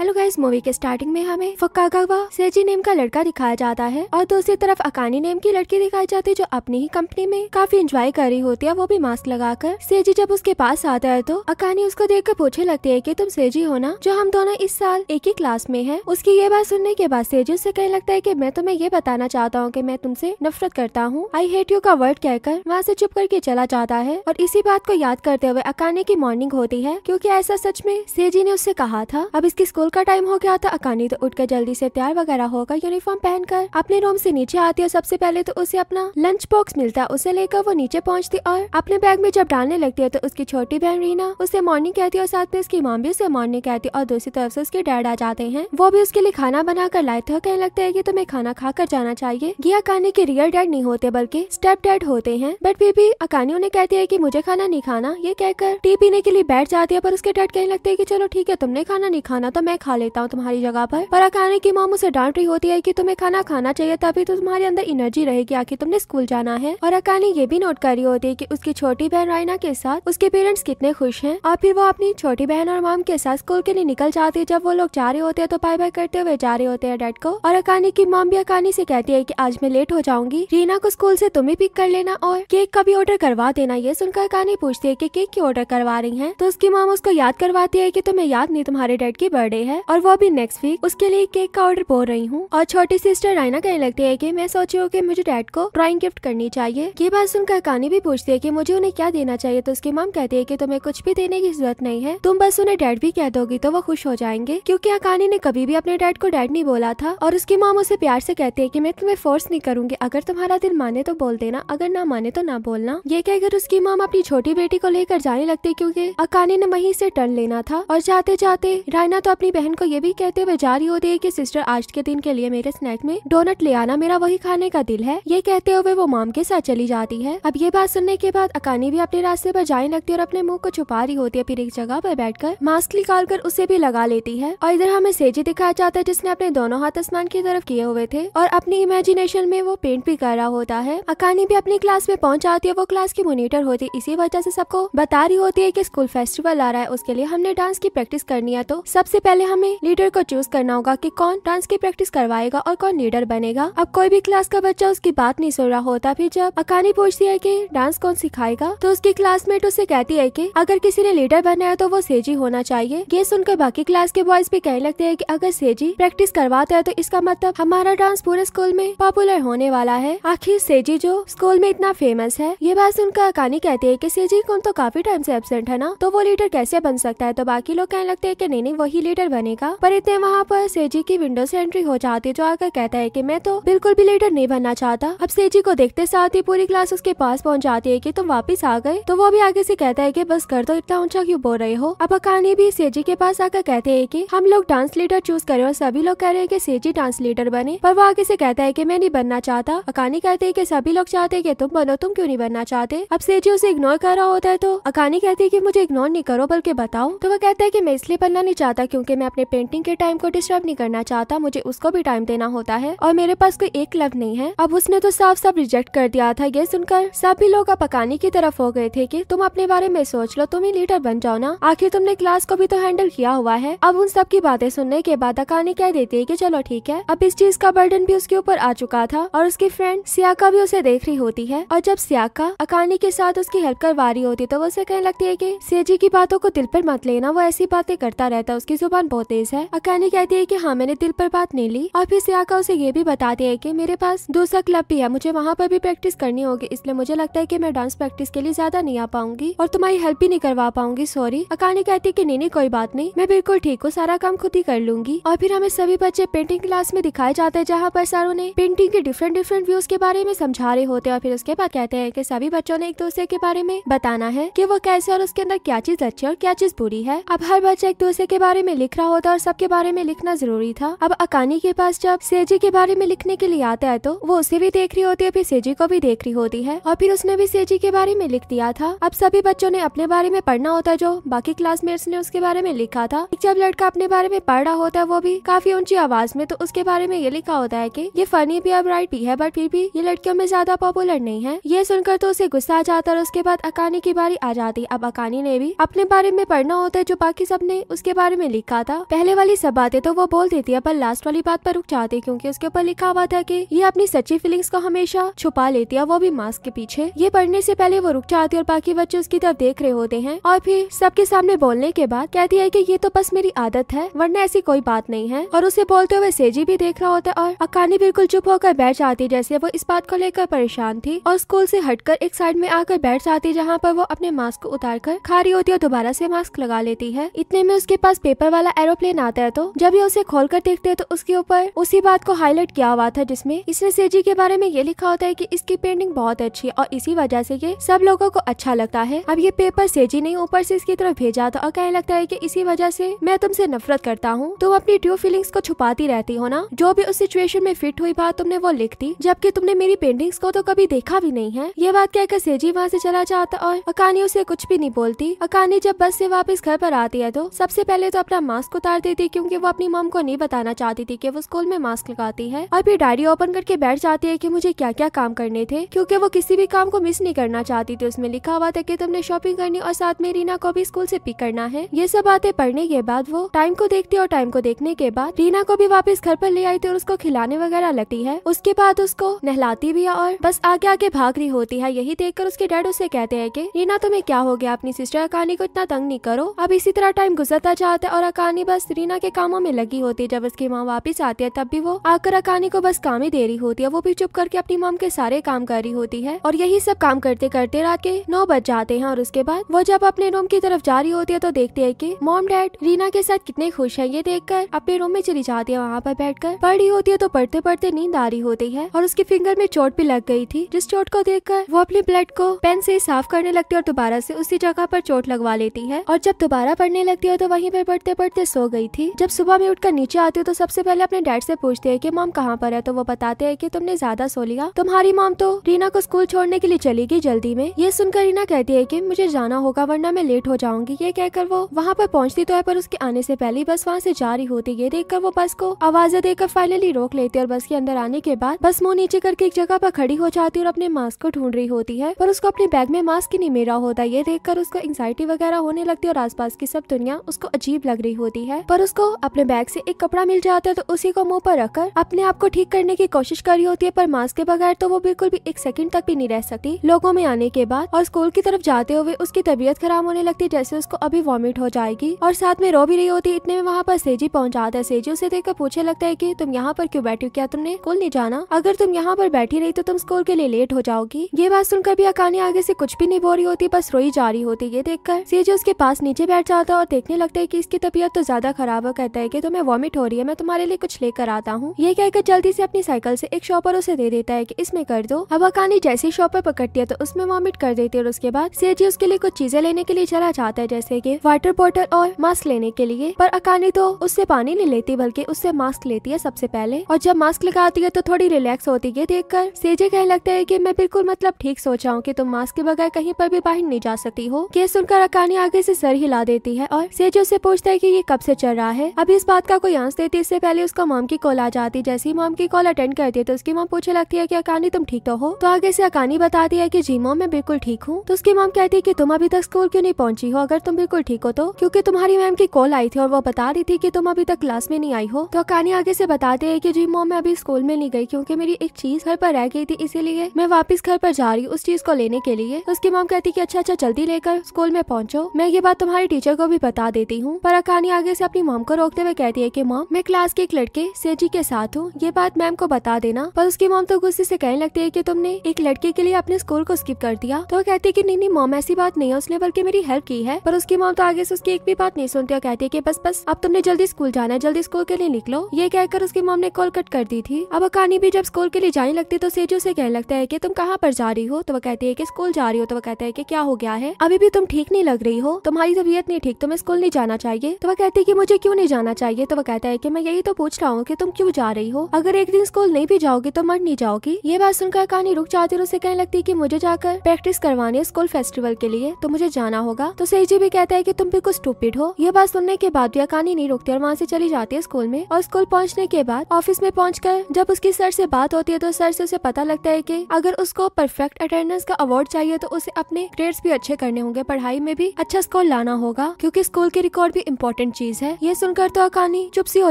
hello guys movie के starting में हमें फकागावा सेजी नेम का लड़का दिखाया जाता है और दूसरी तरफ अकानी नेम की लड़की दिखाई जाती है जो अपनी ही कंपनी में काफी एंजॉय कर रही होती है वो भी मास्क लगाकर सेजी जब उसके पास आता है तो अकानी उसको देख कर पूछे लगती है की तुम सेजी हो ना जो हम दोनों इस साल एक ही क्लास में है उसकी ये बात सुनने के बाद सेजी उससे कहने लगता है की मैं तुम्हें ये बताना चाहता हूँ की मैं तुमसे नफरत करता हूँ आई हेट यू का वर्ड कहकर वहाँ से चुप करके चला जाता है और इसी बात को याद करते हुए अकानी की मॉर्निंग होती है क्यूँकी ऐसा सच में सेजी ने उससे कहा था अब इसकी स्कूल स्कूल का टाइम हो गया था अकानी तो उठकर जल्दी से तैयार वगैरह होकर यूनिफॉर्म पहनकर अपने रूम से नीचे आती है सबसे पहले तो उसे अपना लंच बॉक्स मिलता है उसे लेकर वो नीचे पहुंचती और अपने बैग में जब डालने लगती है तो उसकी छोटी बहन रीना उसे मॉर्निंग कहती है और साथ में उसकी माम भी उसे मॉर्निंग कहती है और दूसरी तरफ से उसके डैड आ जाते हैं वो भी उसके लिए खाना बनाकर लाए थे तो कहने लगता है की तुम्हें खाना खाकर जाना चाहिए ये अकानी के रियल डैड नहीं होते बल्कि स्टेप डैड होते हैं बट फिर भी अकानी उन्हें कहती है की मुझे खाना नहीं खाना ये कहकर टी पीने के लिए बैठ जाती है पर उसके डैड कहने लगते है की चलो ठीक है तुमने खाना नहीं खाना तो मैं खा लेता हूँ तुम्हारी जगह पर पर अकाने की माँ उसे डांट रही होती है कि तुम्हें खाना खाना चाहिए तभी तो तुम्हारे अंदर एनर्जी रहेगी आखिर तुमने स्कूल जाना है और अकाने ये भी नोट कर रही होती है की उसकी छोटी बहन रायना के साथ उसके पेरेंट्स कितने खुश है और फिर वो अपनी छोटी बहन और माम के साथ स्कूल के लिए निकल जाती है जब वो लोग जा रहे होते हैं तो बाय बाय करते हुए जा रहे होते हैं डैड को और अकानी की माम भी अकानी से कहती है की आज मैं लेट हो जाऊंगी रीना को स्कूल से तुम्हें पिक कर लेना और केक का भी ऑर्डर करवा देना ये सुनकर अकानी पूछती है की केक की ऑर्डर करवा रही है तो उसकी माम उसको याद करवाती है कि तुम्हें याद नहीं तुम्हारे डैड की बर्थडे गई है और वो भी नेक्स्ट वीक उसके लिए केक का ऑर्डर बोल रही हूँ और छोटी सिस्टर रायना कहने लगती है की मैं सोची हूँ की मुझे डैड को ड्रॉइंग गिफ्ट करनी चाहिए ये बात सुनकर कहानी भी पूछती है की मुझे उन्हें क्या देना चाहिए तो उसकी मम कहती है की तुम्हें कुछ भी देने की जरूरत नहीं है तुम बस उन्हें डैड भी कह दोगी तो वो खुश हो जाएंगे क्यूँकी अकानी ने कभी भी अपने डैड को डैड नहीं बोला था और उसकी माम उसे प्यार से कहती है कि मैं तुम्हें फोर्स नहीं करूंगी अगर तुम्हारा दिल माने तो बोल देना अगर ना माने तो ना बोलना ये कहकर उसकी माम अपनी छोटी बेटी को लेकर जाने लगती क्योंकि अकानी ने वहीं से टर्न लेना था और जाते जाते रायना तो अपनी अपनी बहन को ये भी कहते हुए जा रही होती है की सिस्टर आज के दिन के लिए मेरे स्नैक में डोनट ले आना मेरा वही खाने का दिल है ये कहते हुए वो मॉम के साथ चली जाती है अब ये बात सुनने के बाद अकानी भी अपने रास्ते पर जाने लगती है और अपने मुंह को छुपा रही होती है फिर एक जगह पर बैठकर मास्क निकाल कर उसे भी लगा लेती है और इधर हमें सेजी दिखाया जाता है जिसने अपने दोनों हाथ आसमान की तरफ किए हुए थे और अपनी इमेजिनेशन में वो पेंट भी कर रहा होता है अकानी भी अपनी क्लास में पहुँच जाती है वो क्लास की मोनिटर होती है इसी वजह से सबको बता रही होती है की स्कूल फेस्टिवल आ रहा है उसके लिए हमने डांस की प्रैक्टिस करनी है तो सबसे पहले पहले हमें लीडर को चूज करना होगा कि कौन डांस की प्रैक्टिस करवाएगा और कौन लीडर बनेगा अब कोई भी क्लास का बच्चा उसकी बात नहीं सुन रहा होता फिर जब अकानी पूछती है की डांस कौन सिखाएगा तो उसकी क्लासमेट उसे कहती है की अगर किसी ने लीडर बनाया तो वो सेजी होना चाहिए ये सुनकर बाकी क्लास के बॉयज भी कहने लगते है की अगर सेजी प्रैक्टिस करवाता है तो इसका मतलब हमारा डांस पूरे स्कूल में पॉपुलर होने वाला है आखिर सेजी जो स्कूल में इतना फेमस है ये बात सुनकर अकानी कहती है की सेजी कौन तो काफी टाइम ऐसी एबसेंट है ना तो वो लीडर कैसे बन सकता है तो बाकी लोग कहने लगते है की नहीं नहीं वही लीडर बनेगा पर इतने वहाँ पर सेजी की विंडो से एंट्री हो जाती है जो आकर कहता है की मैं तो बिल्कुल भी लीडर नहीं बनना चाहता अब सेजी को देखते साथ ही पूरी क्लास उसके पास पहुँच जाती है की तुम वापिस आ गए तो वो भी आगे से कहता है की बस कर दो तो इतना ऊंचा क्यूँ बोल रहे हो अब अकानी भी सेजी के पास आकर कहते है की हम लोग डांस लीडर चूज करे और सभी लोग कह रहे हैं की सेजी डांस लीडर बने पर वो आगे से कहता है की मैं नहीं बनना चाहता अकानी कहते है की सभी लोग चाहते है की तुम बनो तुम क्यूँ नहीं बनना चाहते अब सेजी उसे इग्नोर कर रहा होता है तो अकानी कहती है की मुझे इग्नोर नहीं करो बल्कि बताओ तो वो कहता है की मैं इसलिए बनना नहीं चाहता क्यूँकी मैं अपने पेंटिंग के टाइम को डिस्टर्ब नहीं करना चाहता मुझे उसको भी टाइम देना होता है और मेरे पास कोई एक लव नहीं है अब उसने तो साफ साफ रिजेक्ट कर दिया था ये सुनकर सभी लोग अब पकाने की तरफ हो गए थे की तुम अपने बारे में सोच लो तुम ही लीडर बन जाओ ना आखिर तुमने क्लास को भी तो हैंडल किया हुआ है अब उन सब की बातें सुनने के बाद अकानी कह देती है की चलो ठीक है अब इस चीज का बर्डन भी उसके ऊपर आ चुका था और उसकी फ्रेंड सियाका भी उसे देख रही होती है और जब सियाका अकानी के साथ उसकी हेल्प करवा रही होती तो वो उसे कहने लगती है की सेजी की बातों को दिल पर मत लेना वो ऐसी बातें करता रहता है उसकी जुबान बहुत तेज है अकानी कहती है कि हाँ मैंने दिल पर बात नहीं ली और फिर सियाका उसे ये भी बताती है कि मेरे पास दूसरा क्लब भी है मुझे वहाँ पर भी प्रैक्टिस करनी होगी इसलिए मुझे लगता है कि मैं डांस प्रैक्टिस के लिए ज्यादा नहीं आ पाऊंगी और तुम्हारी हेल्प भी नहीं करवा पाऊंगी सॉरी अकानी कहती है की नहीं नहीं कोई बात नहीं मैं बिल्कुल ठीक हूँ सारा काम खुद ही कर लूंगी और फिर हमें सभी बच्चे पेंटिंग क्लास में दिखाए जाते हैं जहाँ पर सर उन्हें पेंटिंग के डिफरेंट डिफरेंट व्यूज के बारे में समझा रहे होते हैं और फिर उसके बाद कहते हैं की सभी बच्चों ने एक दूसरे के बारे में बताना है की वो कैसे और उसके अंदर क्या चीज अच्छी और क्या चीज बुरी है अब हर बच्चा एक दूसरे के बारे में लिख रहा होता और सबके बारे में लिखना जरूरी था अब अकानी के पास जब सेजी के बारे में लिखने के लिए आता है तो वो उसे भी देख रही होती है फिर सेजी को भी देख रही होती है और फिर उसने भी सेजी के बारे में लिख दिया था अब सभी बच्चों ने अपने बारे में पढ़ना होता जो बाकी क्लासमेट्स ने उसके बारे में लिखा था जब लड़का अपने बारे में पढ़ रहा होता है वो भी काफी ऊंची आवाज में तो उसके बारे में ये लिखा होता है की ये फनी भी और ब्राइट भी है बट फिर भी ये लड़कियों में ज्यादा पॉपुलर नहीं है ये सुनकर तो उसे गुस्सा आ जाता है उसके बाद अकानी की बारी आ जाती अब अकानी ने भी अपने बारे में पढ़ना होता है जो बाकी सब ने उसके बारे में लिखा था था पहले वाली सब बातें तो वो बोल देती है पर लास्ट वाली बात पर रुक जाती क्योंकि उसके ऊपर लिखा हुआ था कि ये अपनी सच्ची फीलिंग्स को हमेशा छुपा लेती है वो भी मास्क के पीछे ये पढ़ने से पहले वो रुक जाती है और बाकी बच्चे उसकी तरफ देख रहे होते हैं और फिर सबके सामने बोलने के बाद कहती है की ये तो बस मेरी आदत है वरना ऐसी कोई बात नहीं है और उसे बोलते हुए सेजी भी देख रहा होता है और अकानी बिल्कुल चुप होकर बैठ जाती जैसे वो इस बात को लेकर परेशान थी और स्कूल से हटकर एक साइड में आकर बैठ जाती जहाँ पर वो अपने मास्क को उतार कर खा रही होती है और दोबारा से मास्क लगा लेती है इतने में उसके पास पेपर वाला वाला एरोप्लेन आता है तो जब ये उसे खोल कर देखते है तो उसके ऊपर उसी बात को हाईलाइट किया हुआ था जिसमे इसने सेजी के बारे में ये लिखा होता है की इसकी पेंटिंग बहुत अच्छी और इसी वजह से ये सब लोगो को अच्छा लगता है अब ये पेपर सेजी ने ऊपर ऐसी इसकी तरफ भेजा था और कहने लगता है की इसी वजह से मैं तुमसे नफरत करता हूँ तुम अपनी ट्रू फीलिंग्स को छुपाती रहती हो ना जो भी उस सिचुएशन में फिट हुई बात तुमने वो लिख दी जबकि तुमने मेरी पेंटिंग्स को तो कभी देखा भी नहीं है ये बात कहकर सेजी वहाँ से चला जाता और अकानी उसे कुछ भी नहीं बोलती अकानी जब बस से वापस घर पर आती है तो सबसे पहले तो अपना मास्क उतार देती क्योंकि वो अपनी मम को नहीं बताना चाहती थी कि वो स्कूल में मास्क लगाती है और फिर डायरी ओपन करके बैठ जाती है कि मुझे क्या क्या काम करने थे क्योंकि वो किसी भी काम को मिस नहीं करना चाहती थी उसमें लिखा हुआ था कि तुमने शॉपिंग करनी और साथ में रीना को भी स्कूल से पिक करना है ये सब बातें पढ़ने के बाद वो टाइम को देखती है और टाइम को देखने के बाद रीना को भी वापस घर पर ले आई थी और उसको खिलाने वगैरह लगती है उसके बाद उसको नहलाती भी है और बस आगे आगे भाग रही होती है यही देखकर उसके डैड उसे कहते हैं की रीना तुम्हें क्या हो गया अपनी सिस्टर अकानी को इतना तंग नहीं करो अब इसी तरह टाइम गुजरता जाता है और अकानी अकानी बस रीना के कामों में लगी होती है जब उसकी माँ वापिस आती है तब भी वो आकर अकानी को बस काम ही दे रही होती है वो भी चुप करके अपनी माम के सारे काम कर रही होती है और यही सब काम करते करते रात के नौ बज जाते हैं और उसके बाद वो जब अपने रूम की तरफ जा रही होती है तो देखते है की मोम डैड रीना के साथ कितने खुश है ये देख अपने रूम में चली जाती है वहाँ पर बैठ कर पढ़ रही होती है तो पढ़ते पढ़ते नींद आ रही होती है और उसकी फिंगर में चोट भी लग गई थी जिस चोट को देख वो अपने ब्लड को पेन से साफ करने लगती है और दोबारा से उसी जगह पर चोट लगवा लेती है और जब दोबारा पढ़ने लगती है तो वहीं पर पढ़ते पढ़ते से सो गई थी जब सुबह में उठकर नीचे आती हूँ तो सबसे पहले अपने डैड से पूछती है की मॉम कहाँ पर है तो वो बताते हैं की तुमने ज्यादा सो लिया तुम्हारी मॉम तो रीना को स्कूल छोड़ने के लिए चली गई जल्दी में ये सुनकर रीना कहती है की मुझे जाना होगा वरना मैं लेट हो जाऊंगी ये कहकर वो वहाँ पर पहुँचती तो है पर उसके आने से पहले बस वहाँ से जा रही होती ये देख वो बस को आवाजें देकर फाइनली रोक लेती है और बस के अंदर आने के बाद बस मुँह नीचे करके एक जगह पर खड़ी हो जाती है और अपने मास्क को ढूंढ रही होती है पर उसको अपने बैग में मास्क ही नहीं मेरा होता ये देखकर उसको एंगजाइटी वगैरह होने लगती है और आसपास की सब दुनिया उसको अजीब लग रही होती होती है पर उसको अपने बैग से एक कपड़ा मिल जाता है तो उसी को मुंह पर रखकर अपने आप को ठीक करने की कोशिश कर रही होती है पर मास्क के बगैर तो वो बिल्कुल भी एक सेकंड तक भी नहीं रह सकती लोगों में आने के बाद और स्कूल की तरफ जाते हुए उसकी तबीयत खराब होने लगती जैसे उसको अभी वॉमिट हो जाएगी और साथ में रो भी रही होती इतने में वहाँ पर सेजी पहुँच जाता है सेजी उसे देखकर पूछे लगता है की तुम यहाँ पर क्यों बैठी हो क्या तुमने स्कूल नहीं जाना अगर तुम यहाँ पर बैठी रही तो तुम स्कूल के लिए लेट हो जाओगी ये बात सुनकर भी अकानी आगे से कुछ भी नहीं बोल रही होती बस रोई जा रही होती ये देखकर सेजी उसके पास नीचे बैठ जाता है और देखने लगता है की इसकी तबीयत तो तो ज्यादा खराब है कहता है की तुम्हें वॉमिट हो रही है मैं तुम्हारे लिए कुछ लेकर आता हूँ ये कहकर जल्दी से अपनी साइकिल से एक शॉपर उसे दे देता है की इसमें कर दो अब अकानी जैसे शॉपर पकड़ती है तो उसमें वॉमिट कर देती है और उसके बाद सेजी उसके लिए कुछ चीजें लेने के लिए चला जाता है जैसे की वाटर बॉटल और मास्क लेने के लिए पर अकानी तो उससे पानी नहीं लेती बल्कि उससे मास्क लेती है सबसे पहले और जब मास्क लगाती है तो थोड़ी रिलैक्स होती है देखकर सेजे कहने लगता है कि मैं बिल्कुल मतलब ठीक सोचा हूँ कि तुम मास्क के बगैर कहीं पर भी बाहर नहीं जा सकती हो ये सुनकर अकानी आगे से सर हिला देती है और सेजे उससे पूछता है की ये कब से चल रहा है अभी इस बात का कोई आंस देती इससे पहले उसका मॉम की कॉल आ जाती जैसे ही मॉम की कॉल अटेंड करती है तो उसकी मॉम पूछे लगती है की अकानी तुम ठीक तो हो तो आगे से अकानी बताती है की जी मॉम मैं बिल्कुल ठीक हूँ तो उसकी मॉम कहती है की तुम अभी तक स्कूल क्यों नहीं पहुंची हो अगर तुम बिल्कुल ठीक हो तो क्यूँकी तुम्हारी मैम की कॉल आई थी और वो बता रही थी की तुम अभी तक क्लास में नहीं आई हो तो अकानी आगे से बताते है की जी मॉम मैं अभी स्कूल में नहीं गई क्यूँकी मेरी एक चीज घर पर रह गई थी इसीलिए मैं वापस घर पर जा रही हूँ उस चीज को लेने के लिए तो उसकी मॉम कहती की अच्छा अच्छा जल्दी लेकर स्कूल में पहुँचो मैं ये बात तुम्हारी टीचर को भी बता देती हूँ पर अकानी आगे से अपनी मॉम को रोकते हुए कहती है कि मॉम मैं क्लास के एक लड़के सेजी के साथ हूँ ये बात मैम को बता देना पर उसकी मॉम तो गुस्से से कहने लगती है कि तुमने एक लड़के के लिए अपने स्कूल को स्किप कर दिया तो वो कहती है कि नहीं नहीं मॉम ऐसी बात नहीं है उसने बल्कि मेरी हेल्प की है पर उसकी मॉम तो आगे से उसकी एक भी बात नहीं सुनती और कहती है की बस बस अब तुमने जल्दी स्कूल जाना है जल्दी स्कूल के लिए निकलो ये कहकर उसकी मॉम ने कॉल कट कर दी थी अब अकानी भी जब स्कूल के लिए जाने लगती तो सेजू ऐसी कहने लगता है की तुम कहाँ पर जा रही हो तो वो कहती है की स्कूल जा रही हो तो वो कहता है की क्या हो गया है अभी भी तुम ठीक नहीं लग रही हो तुम्हारी तबीयत नहीं ठीक तुम्हें स्कूल नहीं जाना चाहिए तो वह कहती है कि मुझे क्यों नहीं जाना चाहिए तो वो कहता है कि मैं यही तो पूछ रहा हूँ कि तुम क्यों जा रही हो अगर एक दिन स्कूल नहीं भी जाओगी तो मर नहीं जाओगी ये बात सुनकर कहानी रुक जाती है उसे कहने लगती है की मुझे जाकर प्रैक्टिस करवानी है स्कूल फेस्टिवल के लिए तो मुझे जाना होगा तो जी भी कहता है की तुम भी कुछ स्टूपिड हो ये बात सुनने के बाद भी कहानी नहीं रुकती और वहाँ से चली जाती है स्कूल में और स्कूल पहुँचने के बाद ऑफिस में पहुँच जब उसकी सर से बात होती है तो सर से उसे पता लगता है की अगर उसको परफेक्ट अटेंडेंस का अवार्ड चाहिए तो उसे अपने ग्रेड्स भी अच्छे करने होंगे पढ़ाई में भी अच्छा स्कोर लाना होगा क्योंकि स्कूल के रिकॉर्ड भी इम्पोर्टेंट इम्पोर्टेंट चीज है ये सुनकर तो अकानी चुप सी हो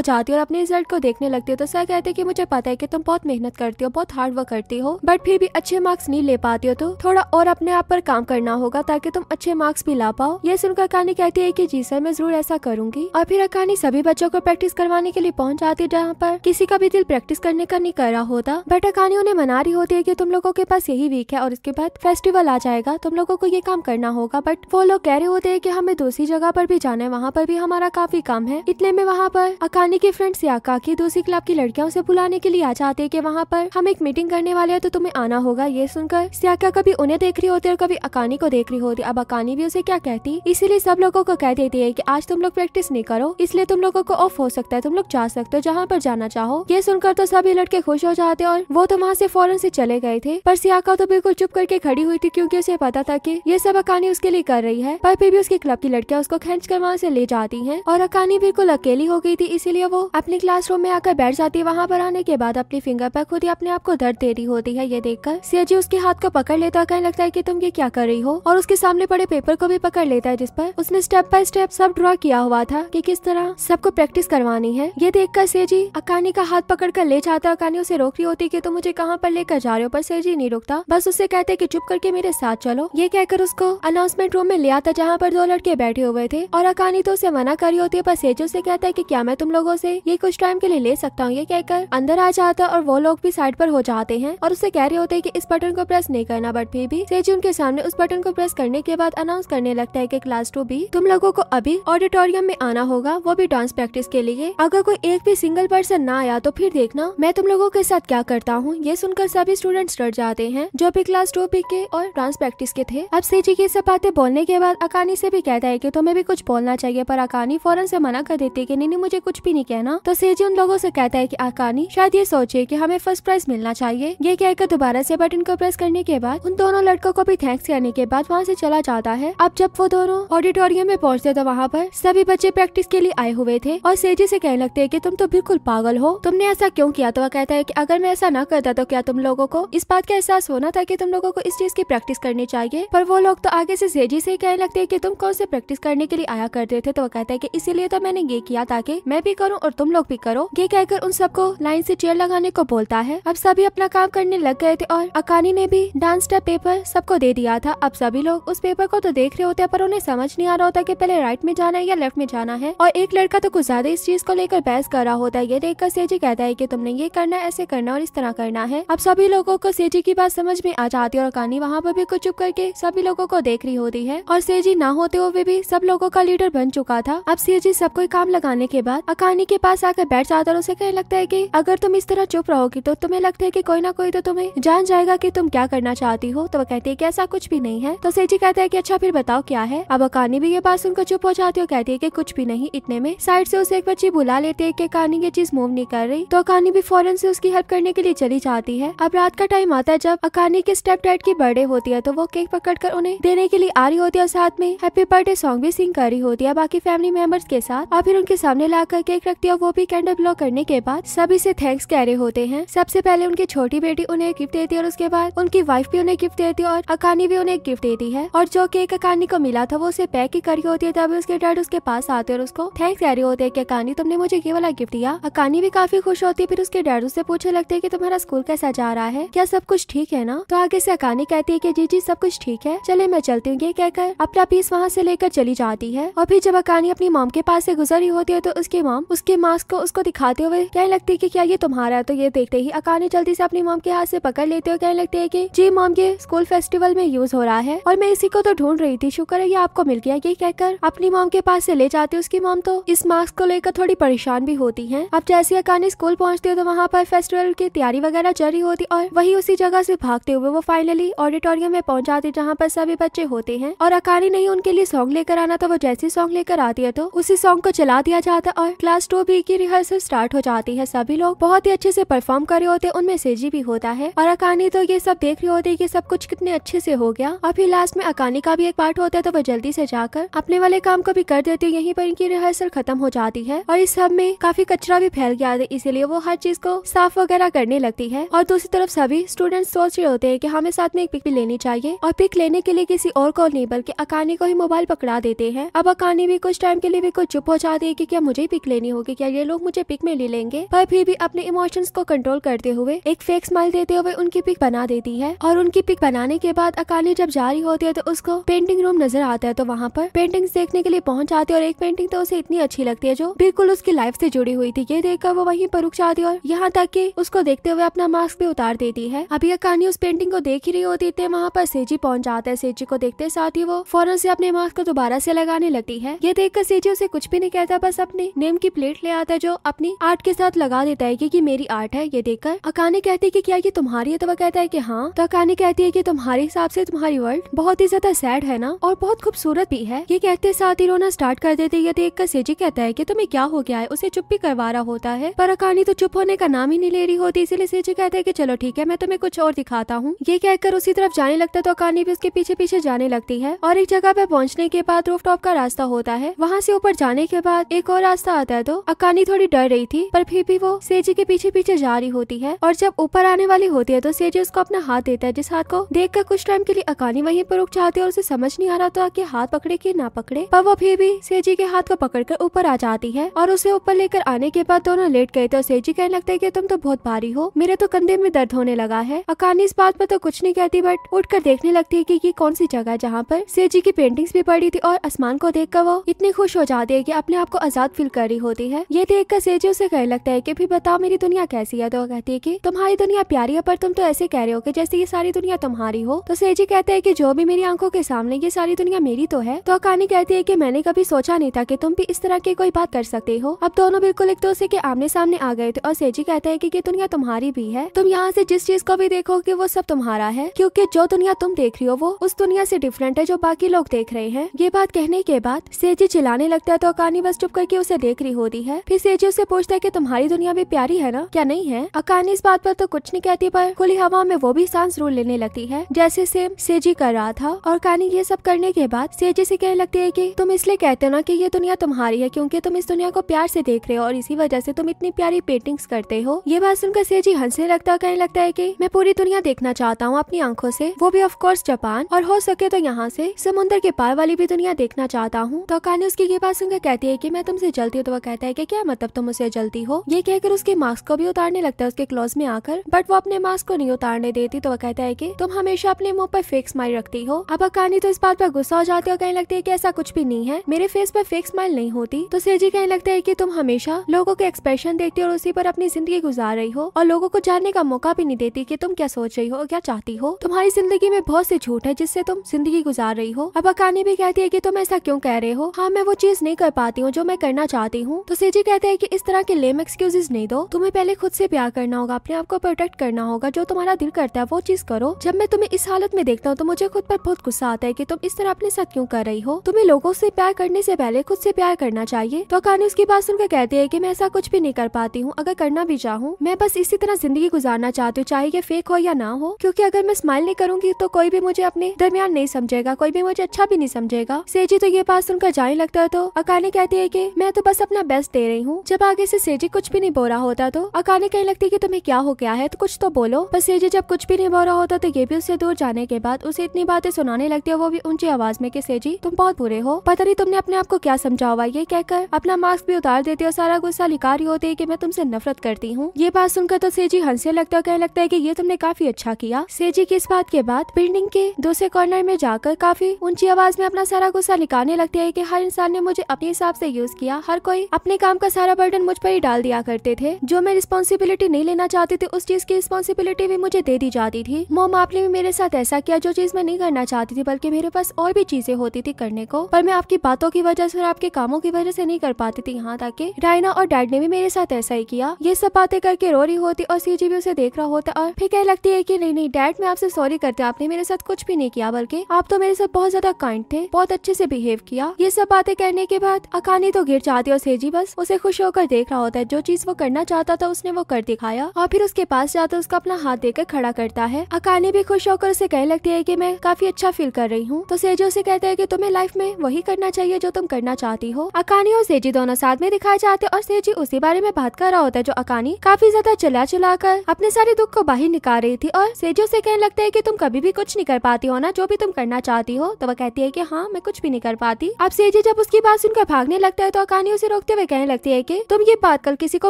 जाती है और अपने रिजल्ट को देखने लगती है तो सर कहते हैं कि मुझे पता है कि तुम बहुत मेहनत करती हो बहुत हार्ड वर्क करती हो बट फिर भी अच्छे मार्क्स नहीं ले पाती हो तो थोड़ा और अपने आप पर काम करना होगा ताकि तुम अच्छे मार्क्स भी ला पाओ ये सुनकर अकानी कहती है की जी सर मैं जरूर ऐसा करूंगी और फिर अकानी सभी बच्चों को प्रैक्टिस करवाने के लिए पहुँच जाती है जहाँ पर किसी का भी दिल प्रैक्टिस करने का नहीं कर रहा होता बट अकानी उन्हें मना रही होती है की तुम लोगों के पास यही वीक है और इसके बाद फेस्टिवल आ जाएगा तुम लोगों को ये काम करना होगा बट वो लोग कह रहे होते हैं की हमें दूसरी जगह पर भी जाना है वहाँ पर भी हमारा हमारा काफी कम है इतने में वहाँ पर अकानी के फ्रेंड्स या की दूसरी क्लब की लड़कियों ऐसी बुलाने के लिए आ जाते हैं की वहाँ पर हम एक मीटिंग करने वाले हैं तो तुम्हें आना होगा ये सुनकर सियाका कभी उन्हें देख रही होती है और कभी अकानी को देख रही होती अब अकानी भी उसे क्या कहती इसीलिए सब लोगों को कह देती है की आज तुम लोग प्रैक्टिस नहीं करो इसलिए तुम लोगों को ऑफ हो सकता है तुम लोग जा सकते हो जहाँ पर जाना चाहो ये सुनकर तो सभी लड़के खुश हो जाते और वो तो वहाँ से फौरन से चले गए थे पर सियाका तो बिल्कुल चुप करके खड़ी हुई थी क्योंकि उसे पता था कि ये सब अकानी उसके लिए कर रही है पर फिर भी उसकी क्लब की लड़कियाँ उसको खेच कर वहाँ से ले जाती है है और अकानी बिल्कुल अकेली हो गई थी इसीलिए वो अपने क्लासरूम में आकर बैठ जाती है वहाँ पर आने के बाद अपनी फिंगर पर खुद ही अपने आप को दर्द दे रही होती है ये देखकर सियाजी उसके हाथ को पकड़ लेता है कहने लगता है की तुम ये क्या कर रही हो और उसके सामने पड़े पेपर को भी पकड़ लेता है जिस पर उसने स्टेप बाय स्टेप सब ड्रॉ किया हुआ था की किस तरह सबको प्रैक्टिस करवानी है ये देख कर सेजी अकानी का हाथ पकड़ कर ले जाता अकानी उसे रोक रही होती की तुम मुझे कहाँ पर लेकर जा रहे हो पर सियाजी नहीं रुकता बस उसे कहते की चुप करके मेरे साथ चलो ये कहकर उसको अनाउंसमेंट रूम में ले आता जहाँ पर दो लड़के बैठे हुए थे और अकानी तो उसे मना कर रही होती है पर सेजो से कहता है कि क्या मैं तुम लोगों से ये कुछ टाइम के लिए ले सकता हूँ ये कहकर अंदर आ जाता है और वो लोग भी साइड पर हो जाते हैं और उसे कह रहे होते हैं कि इस बटन को प्रेस नहीं करना बट फिर भी सेजू उनके सामने उस बटन को प्रेस करने के बाद अनाउंस करने लगता है की क्लास टू भी तुम लोगों को अभी ऑडिटोरियम में आना होगा वो भी डांस प्रैक्टिस के लिए अगर कोई एक भी सिंगल पर्सन ना आया तो फिर देखना मैं तुम लोगों के साथ क्या करता हूँ ये सुनकर सभी स्टूडेंट्स डर जाते हैं जो भी क्लास टू पी के और डांस प्रैक्टिस के थे अब सेजी की सब बातें बोलने के बाद अकानी से भी कहता है की तुम्हें भी कुछ बोलना चाहिए पर अकानी फौरन से मना कर देती है कि नहीं नहीं मुझे कुछ भी नहीं कहना तो सेजी उन लोगों से कहता है कि आकानी शायद ये सोचे कि हमें फर्स्ट प्राइज मिलना चाहिए ये कहकर दोबारा से बटन को प्रेस करने के बाद उन दोनों लड़कों को भी थैंक्स करने के बाद वहाँ से चला जाता है अब जब वो दोनों ऑडिटोरियम में पहुँचते तो वहाँ पर सभी बच्चे प्रैक्टिस के लिए आए हुए थे और सेजी ऐसी कहने लगते है की तुम तो बिल्कुल पागल हो तुमने ऐसा क्यों किया तो वह कहता है की अगर मैं ऐसा न करता तो क्या तुम लोगों को इस बात का एहसास होना था की तुम लोगों को इस चीज की प्रैक्टिस करनी चाहिए पर वो लोग तो आगे से सेजी से कहने लगते है की तुम कौन से प्रैक्टिस करने के लिए आया करते थे तो वो कहता है कि इसीलिए तो मैंने ये किया ताकि मैं भी करूँ और तुम लोग भी करो ये कहकर उन सबको लाइन से चेयर लगाने को बोलता है अब सभी अपना काम करने लग गए थे और अकानी ने भी डांस का पेपर सबको दे दिया था अब सभी लोग उस पेपर को तो देख रहे होते हैं पर उन्हें समझ नहीं आ रहा होता कि पहले राइट में जाना है या लेफ्ट में जाना है और एक लड़का तो कुछ ज्यादा इस चीज को लेकर बहस कर रहा होता है ये देखकर सेजी कहता है की तुमने ये करना ऐसे करना और इस तरह करना है अब सभी लोगो को सेजी की बात समझ में आ जाती है और अकानी वहाँ पर भी कुछ चुप करके सभी लोगों को देख रही होती है और सेजी ना होते हुए भी सब लोगों का लीडर बन चुका था अब सी जी सबको काम लगाने के बाद अकानी के पास आकर बैठ जाता और उसे कहने लगता है की अगर तुम इस तरह चुप रहोगी तो तुम्हें लगता है की कोई ना कोई तो तुम्हें जान जाएगा की तुम क्या करना चाहती हो तो वो कहती है की ऐसा कुछ भी नहीं है तो सीजी कहता है की अच्छा फिर बताओ क्या है अब अकानी भी ये बात सुनकर चुप हो जाती है कहती है की कुछ भी नहीं इतने में साइड से उसे एक बच्ची बुला लेती है की अकानी ये चीज मूव नहीं कर रही तो अकानी भी फॉरन से उसकी हेल्प करने के लिए चली जाती है अब रात का टाइम आता है जब अकानी के स्टेप डैड की बर्थडे होती है तो वो केक पकड़ कर उन्हें देने के लिए आ रही होती है और साथ में हैप्पी बर्थडे सॉन्ग भी सिंग कर रही होती है बाकी फैमिली मेम्बर कस्टमर्स के साथ और फिर उनके सामने ला कर केक रखती है वो भी कैंडल ब्लॉ करने के बाद सभी से थैंक्स कह रहे होते हैं सबसे पहले उनकी छोटी बेटी उन्हें गिफ्ट देती है और उसके बाद उनकी वाइफ भी उन्हें गिफ्ट देती है और अकानी भी उन्हें गिफ्ट देती है और जो केक अकानी को मिला था वो उसे पैक ही करी होती है तभी उसके डैड उसके पास आते और उसको थैंक्स कह रहे होते हैं की अकानी तुमने मुझे ये वाला गिफ्ट दिया अकानी भी काफी खुश होती है फिर उसके डैड उससे पूछने लगते है की तुम्हारा स्कूल कैसा जा रहा है क्या सब कुछ ठीक है ना तो आगे ऐसी अकानी कहती है की जी जी सब कुछ ठीक है चले मैं चलती हूँ ये कहकर अपना पीस वहाँ ऐसी लेकर चली जाती है और फिर जब अकानी अपनी इमाम के पास से गुजर ही होती है तो उसके इमाम उसके मास्क को उसको दिखाते हुए कहने लगती है की क्या ये तुम्हारा है तो ये देखते ही अकाने जल्दी से अपनी इमाम के हाथ से पकड़ लेते हुए कहने लगते है की जी इमाम ये स्कूल फेस्टिवल में यूज हो रहा है और मैं इसी को तो ढूंढ रही थी शुक्र है ये आपको मिल गया ये कहकर अपनी इमाम के पास से ले जाते उसकी माम तो इस मास्क को लेकर थोड़ी परेशान भी होती है अब जैसे अकानी स्कूल पहुँचती है तो वहाँ पर फेस्टिवल की तैयारी वगैरह चल रही होती और वही उसी जगह से भागते हुए वो फाइनली ऑडिटोरियम में पहुँच जाती जहाँ पर सभी बच्चे होते हैं और अकानी नहीं उनके लिए सॉन्ग लेकर आना था वो जैसी सॉन्ग लेकर आती है तो तो उसी सॉन्ग को चला दिया जाता है और क्लास टू बी की रिहर्सल स्टार्ट हो जाती है सभी लोग बहुत ही अच्छे से परफॉर्म कर रहे होते उनमें से जी भी होता है और अकानी तो ये सब देख रही होती है की सब कुछ कितने अच्छे से हो गया और फिर लास्ट में अकानी का भी एक पार्ट होता है तो वो जल्दी से जाकर अपने वाले काम को भी कर देती है यही पर इनकी रिहर्सल खत्म हो जाती है और इस सब में काफी कचरा भी फैल गया था इसीलिए वो हर चीज को साफ वगैरह करने लगती है और दूसरी तरफ सभी स्टूडेंट सोच रहे होते हैं की हमें साथ में एक पिक भी लेनी चाहिए और पिक लेने के लिए किसी और को नहीं बल्कि अकानी को ही मोबाइल पकड़ा देते हैं अब अकानी भी कुछ टाइम के लिए भी कुछ चुप हो जाती है कि क्या मुझे पिक लेनी होगी क्या ये लोग मुझे पिक में ले लेंगे पर फिर भी अपने इमोशंस को कंट्रोल करते हुए एक फेक स्माइल देते हुए उनकी पिक बना देती है और उनकी पिक बनाने के बाद अकाली जब जारी होती है तो उसको पेंटिंग रूम नजर आता है तो वहाँ पर पेंटिंग देखने के लिए पहुँच जाती है और एक पेंटिंग तो उसे इतनी अच्छी लगती है जो बिल्कुल उसकी लाइफ से जुड़ी हुई थी ये देखकर वो वहीं पर रुक जाती है और यहाँ तक की उसको देखते हुए अपना मास्क भी उतार देती है अभी अकानी उस पेंटिंग को देख ही रही होती है वहाँ पर सेजी पहुँच जाता है सेजी को देखते साथ ही वो फौरन से अपने मास्क को दोबारा से लगाने लगती है ये देखकर विजय उसे कुछ भी नहीं कहता बस अपने नेम की प्लेट ले आता है जो अपनी आर्ट के साथ लगा देता है की, मेरी आर्ट है ये देखकर अकानी कहती है की क्या ये तुम्हारी है तो वह कहता है की हाँ तो अकानी कहती है की तुम्हारे हिसाब से तुम्हारी वर्ल्ड बहुत ही ज्यादा सैड है ना और बहुत खूबसूरत भी है ये कहते साथ ही रोना स्टार्ट कर देते ये देख कर सेजी कहता है की तुम्हें क्या हो गया है उसे चुप भी करवा रहा होता है पर अकानी तो चुप होने का नाम ही नहीं ले रही होती इसीलिए सेजी कहता है की चलो ठीक है मैं तुम्हें कुछ और दिखाता हूँ ये कहकर उसी तरफ जाने लगता तो अकानी भी उसके पीछे पीछे जाने लगती है और एक जगह पे पहुँचने के बाद रूफ का रास्ता होता है वहाँ से ऊपर जाने के बाद एक और रास्ता आता है तो अकानी थोड़ी डर रही थी पर फिर भी वो सेजी के पीछे पीछे जा रही होती है और जब ऊपर आने वाली होती है तो सेजी उसको अपना हाथ देता है जिस हाथ को देख कर कुछ टाइम के लिए अकानी वहीं पर रुक जाती है और उसे समझ नहीं आ रहा था की हाथ पकड़े की ना पकड़े पर वो फिर भी सेजी के हाथ को कर ऊपर आ जाती है और उसे ऊपर लेकर आने के बाद दोनों लेट गए थे तो और सेजी कहने लगता है की तुम तो बहुत भारी हो मेरे तो कंधे में दर्द होने लगा है अकानी इस बात पर तो कुछ नहीं कहती बट उठकर देखने लगती है की ये कौन सी जगह है जहाँ पर सेजी की पेंटिंग्स भी पड़ी थी और आसमान को देखकर वो इतनी खुश हो जाती है कि अपने आप को आजाद फील कर रही होती है ये देख कर सेजी उसे कहने लगता है की भी बताओ मेरी दुनिया कैसी है तो कहती है की तुम्हारी दुनिया प्यारी है पर तुम तो ऐसे कह रहे हो कि जैसे ये सारी दुनिया तुम्हारी हो तो सेजी कहते हैं की जो भी मेरी आंखों के सामने ये सारी दुनिया मेरी तो है तो अकानी कहती है की मैंने कभी सोचा नहीं था की तुम भी इस तरह की कोई बात कर सकते हो अब दोनों बिल्कुल एक दूसरे के आमने सामने आ गए थे और सेजी कहते हैं की ये दुनिया तुम्हारी भी है तुम यहाँ से जिस चीज को भी देखोगे वो सब तुम्हारा है क्यूँकी जो दुनिया तुम देख रही हो वो उस दुनिया से डिफरेंट है जो बाकी लोग देख रहे हैं ये बात कहने के बाद सेजी चिल्लाने लगता है तो अकानी बस चुप करके उसे देख रही होती है फिर सेजी उसे पूछता है की तुम्हारी दुनिया भी प्यारी है ना क्या नहीं है अकानी इस बात पर तो कुछ नहीं कहती पर खुली हवा में वो भी सांस रोल लेने लगती है जैसे सेम सेजी कर रहा था और कानी ये सब करने के बाद सेजी से कहने लगती है की तुम इसलिए कहते हो ना की ये दुनिया तुम्हारी है क्यूँकी तुम इस दुनिया को प्यार से देख रहे हो और इसी वजह से तुम इतनी प्यारी पेंटिंग्स करते हो ये बात सुनकर सेजी हंसने लगता है कहने लगता है की मैं पूरी दुनिया देखना चाहता हूँ अपनी आंखों से वो भी ऑफकोर्स जापान और हो सके तो यहाँ से समुद्र के पार वाली भी दुनिया देखना चाहता हूँ तो कानी उसकी ये ये बात सुनकर कहती है की मैं तुमसे जलती हूँ तो वो कहता है की क्या मतलब तुम उसे जलती हो ये कहकर उसके मास्क को भी उतारने लगता है उसके क्लोज में आकर बट वो अपने मास्क को नहीं उतारने देती तो वह कहता है की तुम हमेशा अपने मुँह पर फेक स्माइल रखती हो अब अकानी तो इस बात पर गुस्सा हो जाती है कहने लगती है की ऐसा कुछ भी नहीं है मेरे फेस पर फेक स्माइल नहीं होती तो सेजी कहने लगता है की तुम हमेशा लोगों के एक्सप्रेशन देखती हो और उसी पर अपनी जिंदगी गुजार रही हो और लोगों को जानने का मौका भी नहीं देती की तुम क्या सोच रही हो और क्या चाहती हो तुम्हारी जिंदगी में बहुत से झूठ है जिससे तुम जिंदगी गुजार रही हो अब अकानी भी कहती है की तुम ऐसा क्यों कह रहे हो हाँ मैं वो चीज नहीं कर पाती हूँ जो मैं करना चाहती हूँ तो सेजी कहते हैं कि इस तरह के लेम एक्सक्यूजेज नहीं दो तुम्हें पहले खुद से प्यार करना होगा अपने आप को प्रोटेक्ट करना होगा जो तुम्हारा दिल करता है वो चीज करो जब मैं तुम्हें इस हालत में देखता हूँ तो मुझे खुद पर बहुत गुस्सा आता है की तुम इस तरह अपने साथ क्यूँ कर रही हो तुम्हें लोगों से प्यार करने से पहले खुद से प्यार करना चाहिए तो अकानी उसकी बात सुनकर कहती है की मैं ऐसा कुछ भी नहीं कर पाती हूँ अगर करना भी चाहूँ मैं बस इसी तरह जिंदगी गुजारना चाहती हूँ चाहे ये फेक हो या ना हो क्योंकि अगर मैं स्माइल नहीं करूंगी तो कोई भी मुझे अपने दरमियान नहीं समझेगा कोई भी मुझे अच्छा भी नहीं समझेगा सेजी तो ये बात सुनकर जाने लगता है तो अकाने कहती है कि मैं तो बस अपना बेस्ट दे रही हूँ जब आगे से सेजी कुछ भी नहीं बो रहा होता तो अकाने कहने लगती है कि तुम्हें क्या हो गया है तो कुछ तो बोलो पर सेजी जब कुछ भी नहीं बो रहा होता तो ये भी उससे दूर जाने के बाद उसे इतनी बातें सुनाने लगती है वो भी ऊंची आवाज में की सेजी तुम बहुत बुरे हो पता नहीं तुमने अपने आप को क्या समझा हुआ ये कहकर अपना मास्क भी उतार देती है और सारा गुस्सा लिखा रही होती है की मैं तुमसे नफरत करती हूँ ये बात सुनकर तो सेजी हंसने लगता है कहने लगता है की ये तुमने काफी अच्छा किया सेजी की इस बात के बाद बिल्डिंग के दूसरे कॉर्नर में जाकर काफी ऊंची आवाज में अपना सारा गुस्सा निकालने लगती है की हर इंसान ने ने मुझे अपने हिसाब से यूज किया हर कोई अपने काम का सारा बर्डन मुझ पर ही डाल दिया करते थे जो मैं रिस्पॉन्सिबिलिटी नहीं लेना चाहती थी उस चीज की रिस्पॉन्सिबिलिटी भी मुझे दे दी जाती थी मोम आपने भी मेरे साथ ऐसा किया जो चीज मैं नहीं करना चाहती थी बल्कि मेरे पास और भी चीजें होती थी करने को पर मैं आपकी बातों की वजह से और आपके कामों की वजह से नहीं कर पाती थी यहाँ तक डायना और डैड ने भी मेरे साथ ऐसा ही किया ये सब बातें करके रो रही होती और सी भी उसे देख रहा होता और फिर कह लगती है की नहीं नहीं डैड मैं आपसे सॉरी करते आपने मेरे साथ कुछ भी नहीं किया बल्कि आप तो मेरे साथ बहुत ज्यादा काइंड थे बहुत अच्छे से बिहेव किया ये सब बातें करने के बाद अकानी तो गिर जाती है और सेजी बस उसे खुश होकर देख रहा होता है जो चीज वो करना चाहता था उसने वो कर दिखाया और फिर उसके पास जाता उसका अपना हाथ देकर खड़ा करता है अकानी भी खुश होकर उसे कहने लगती है की मैं काफी अच्छा फील कर रही हूँ तो सेजी उसे कहते हैं की तुम्हें लाइफ में वही करना चाहिए जो तुम करना चाहती हो अकानी और सेजी दोनों साथ में दिखाए जाते और सेजी उसी बारे में बात कर रहा होता है जो अकानी काफी ज्यादा चला चला कर अपने सारे दुख को बाहर निकाल रही थी और सेजी उसे कहने लगता है की तुम कभी भी कुछ नहीं कर पाती हो ना जो भी तुम करना चाहती हो तो वह कहती है की हाँ मैं कुछ भी नहीं कर पाती अब सेजी जब उसकी ये बात सुनकर भागने लगता है तो अकानी उसे रोकते हुए कहने लगती है की तुम ये बात कल किसी को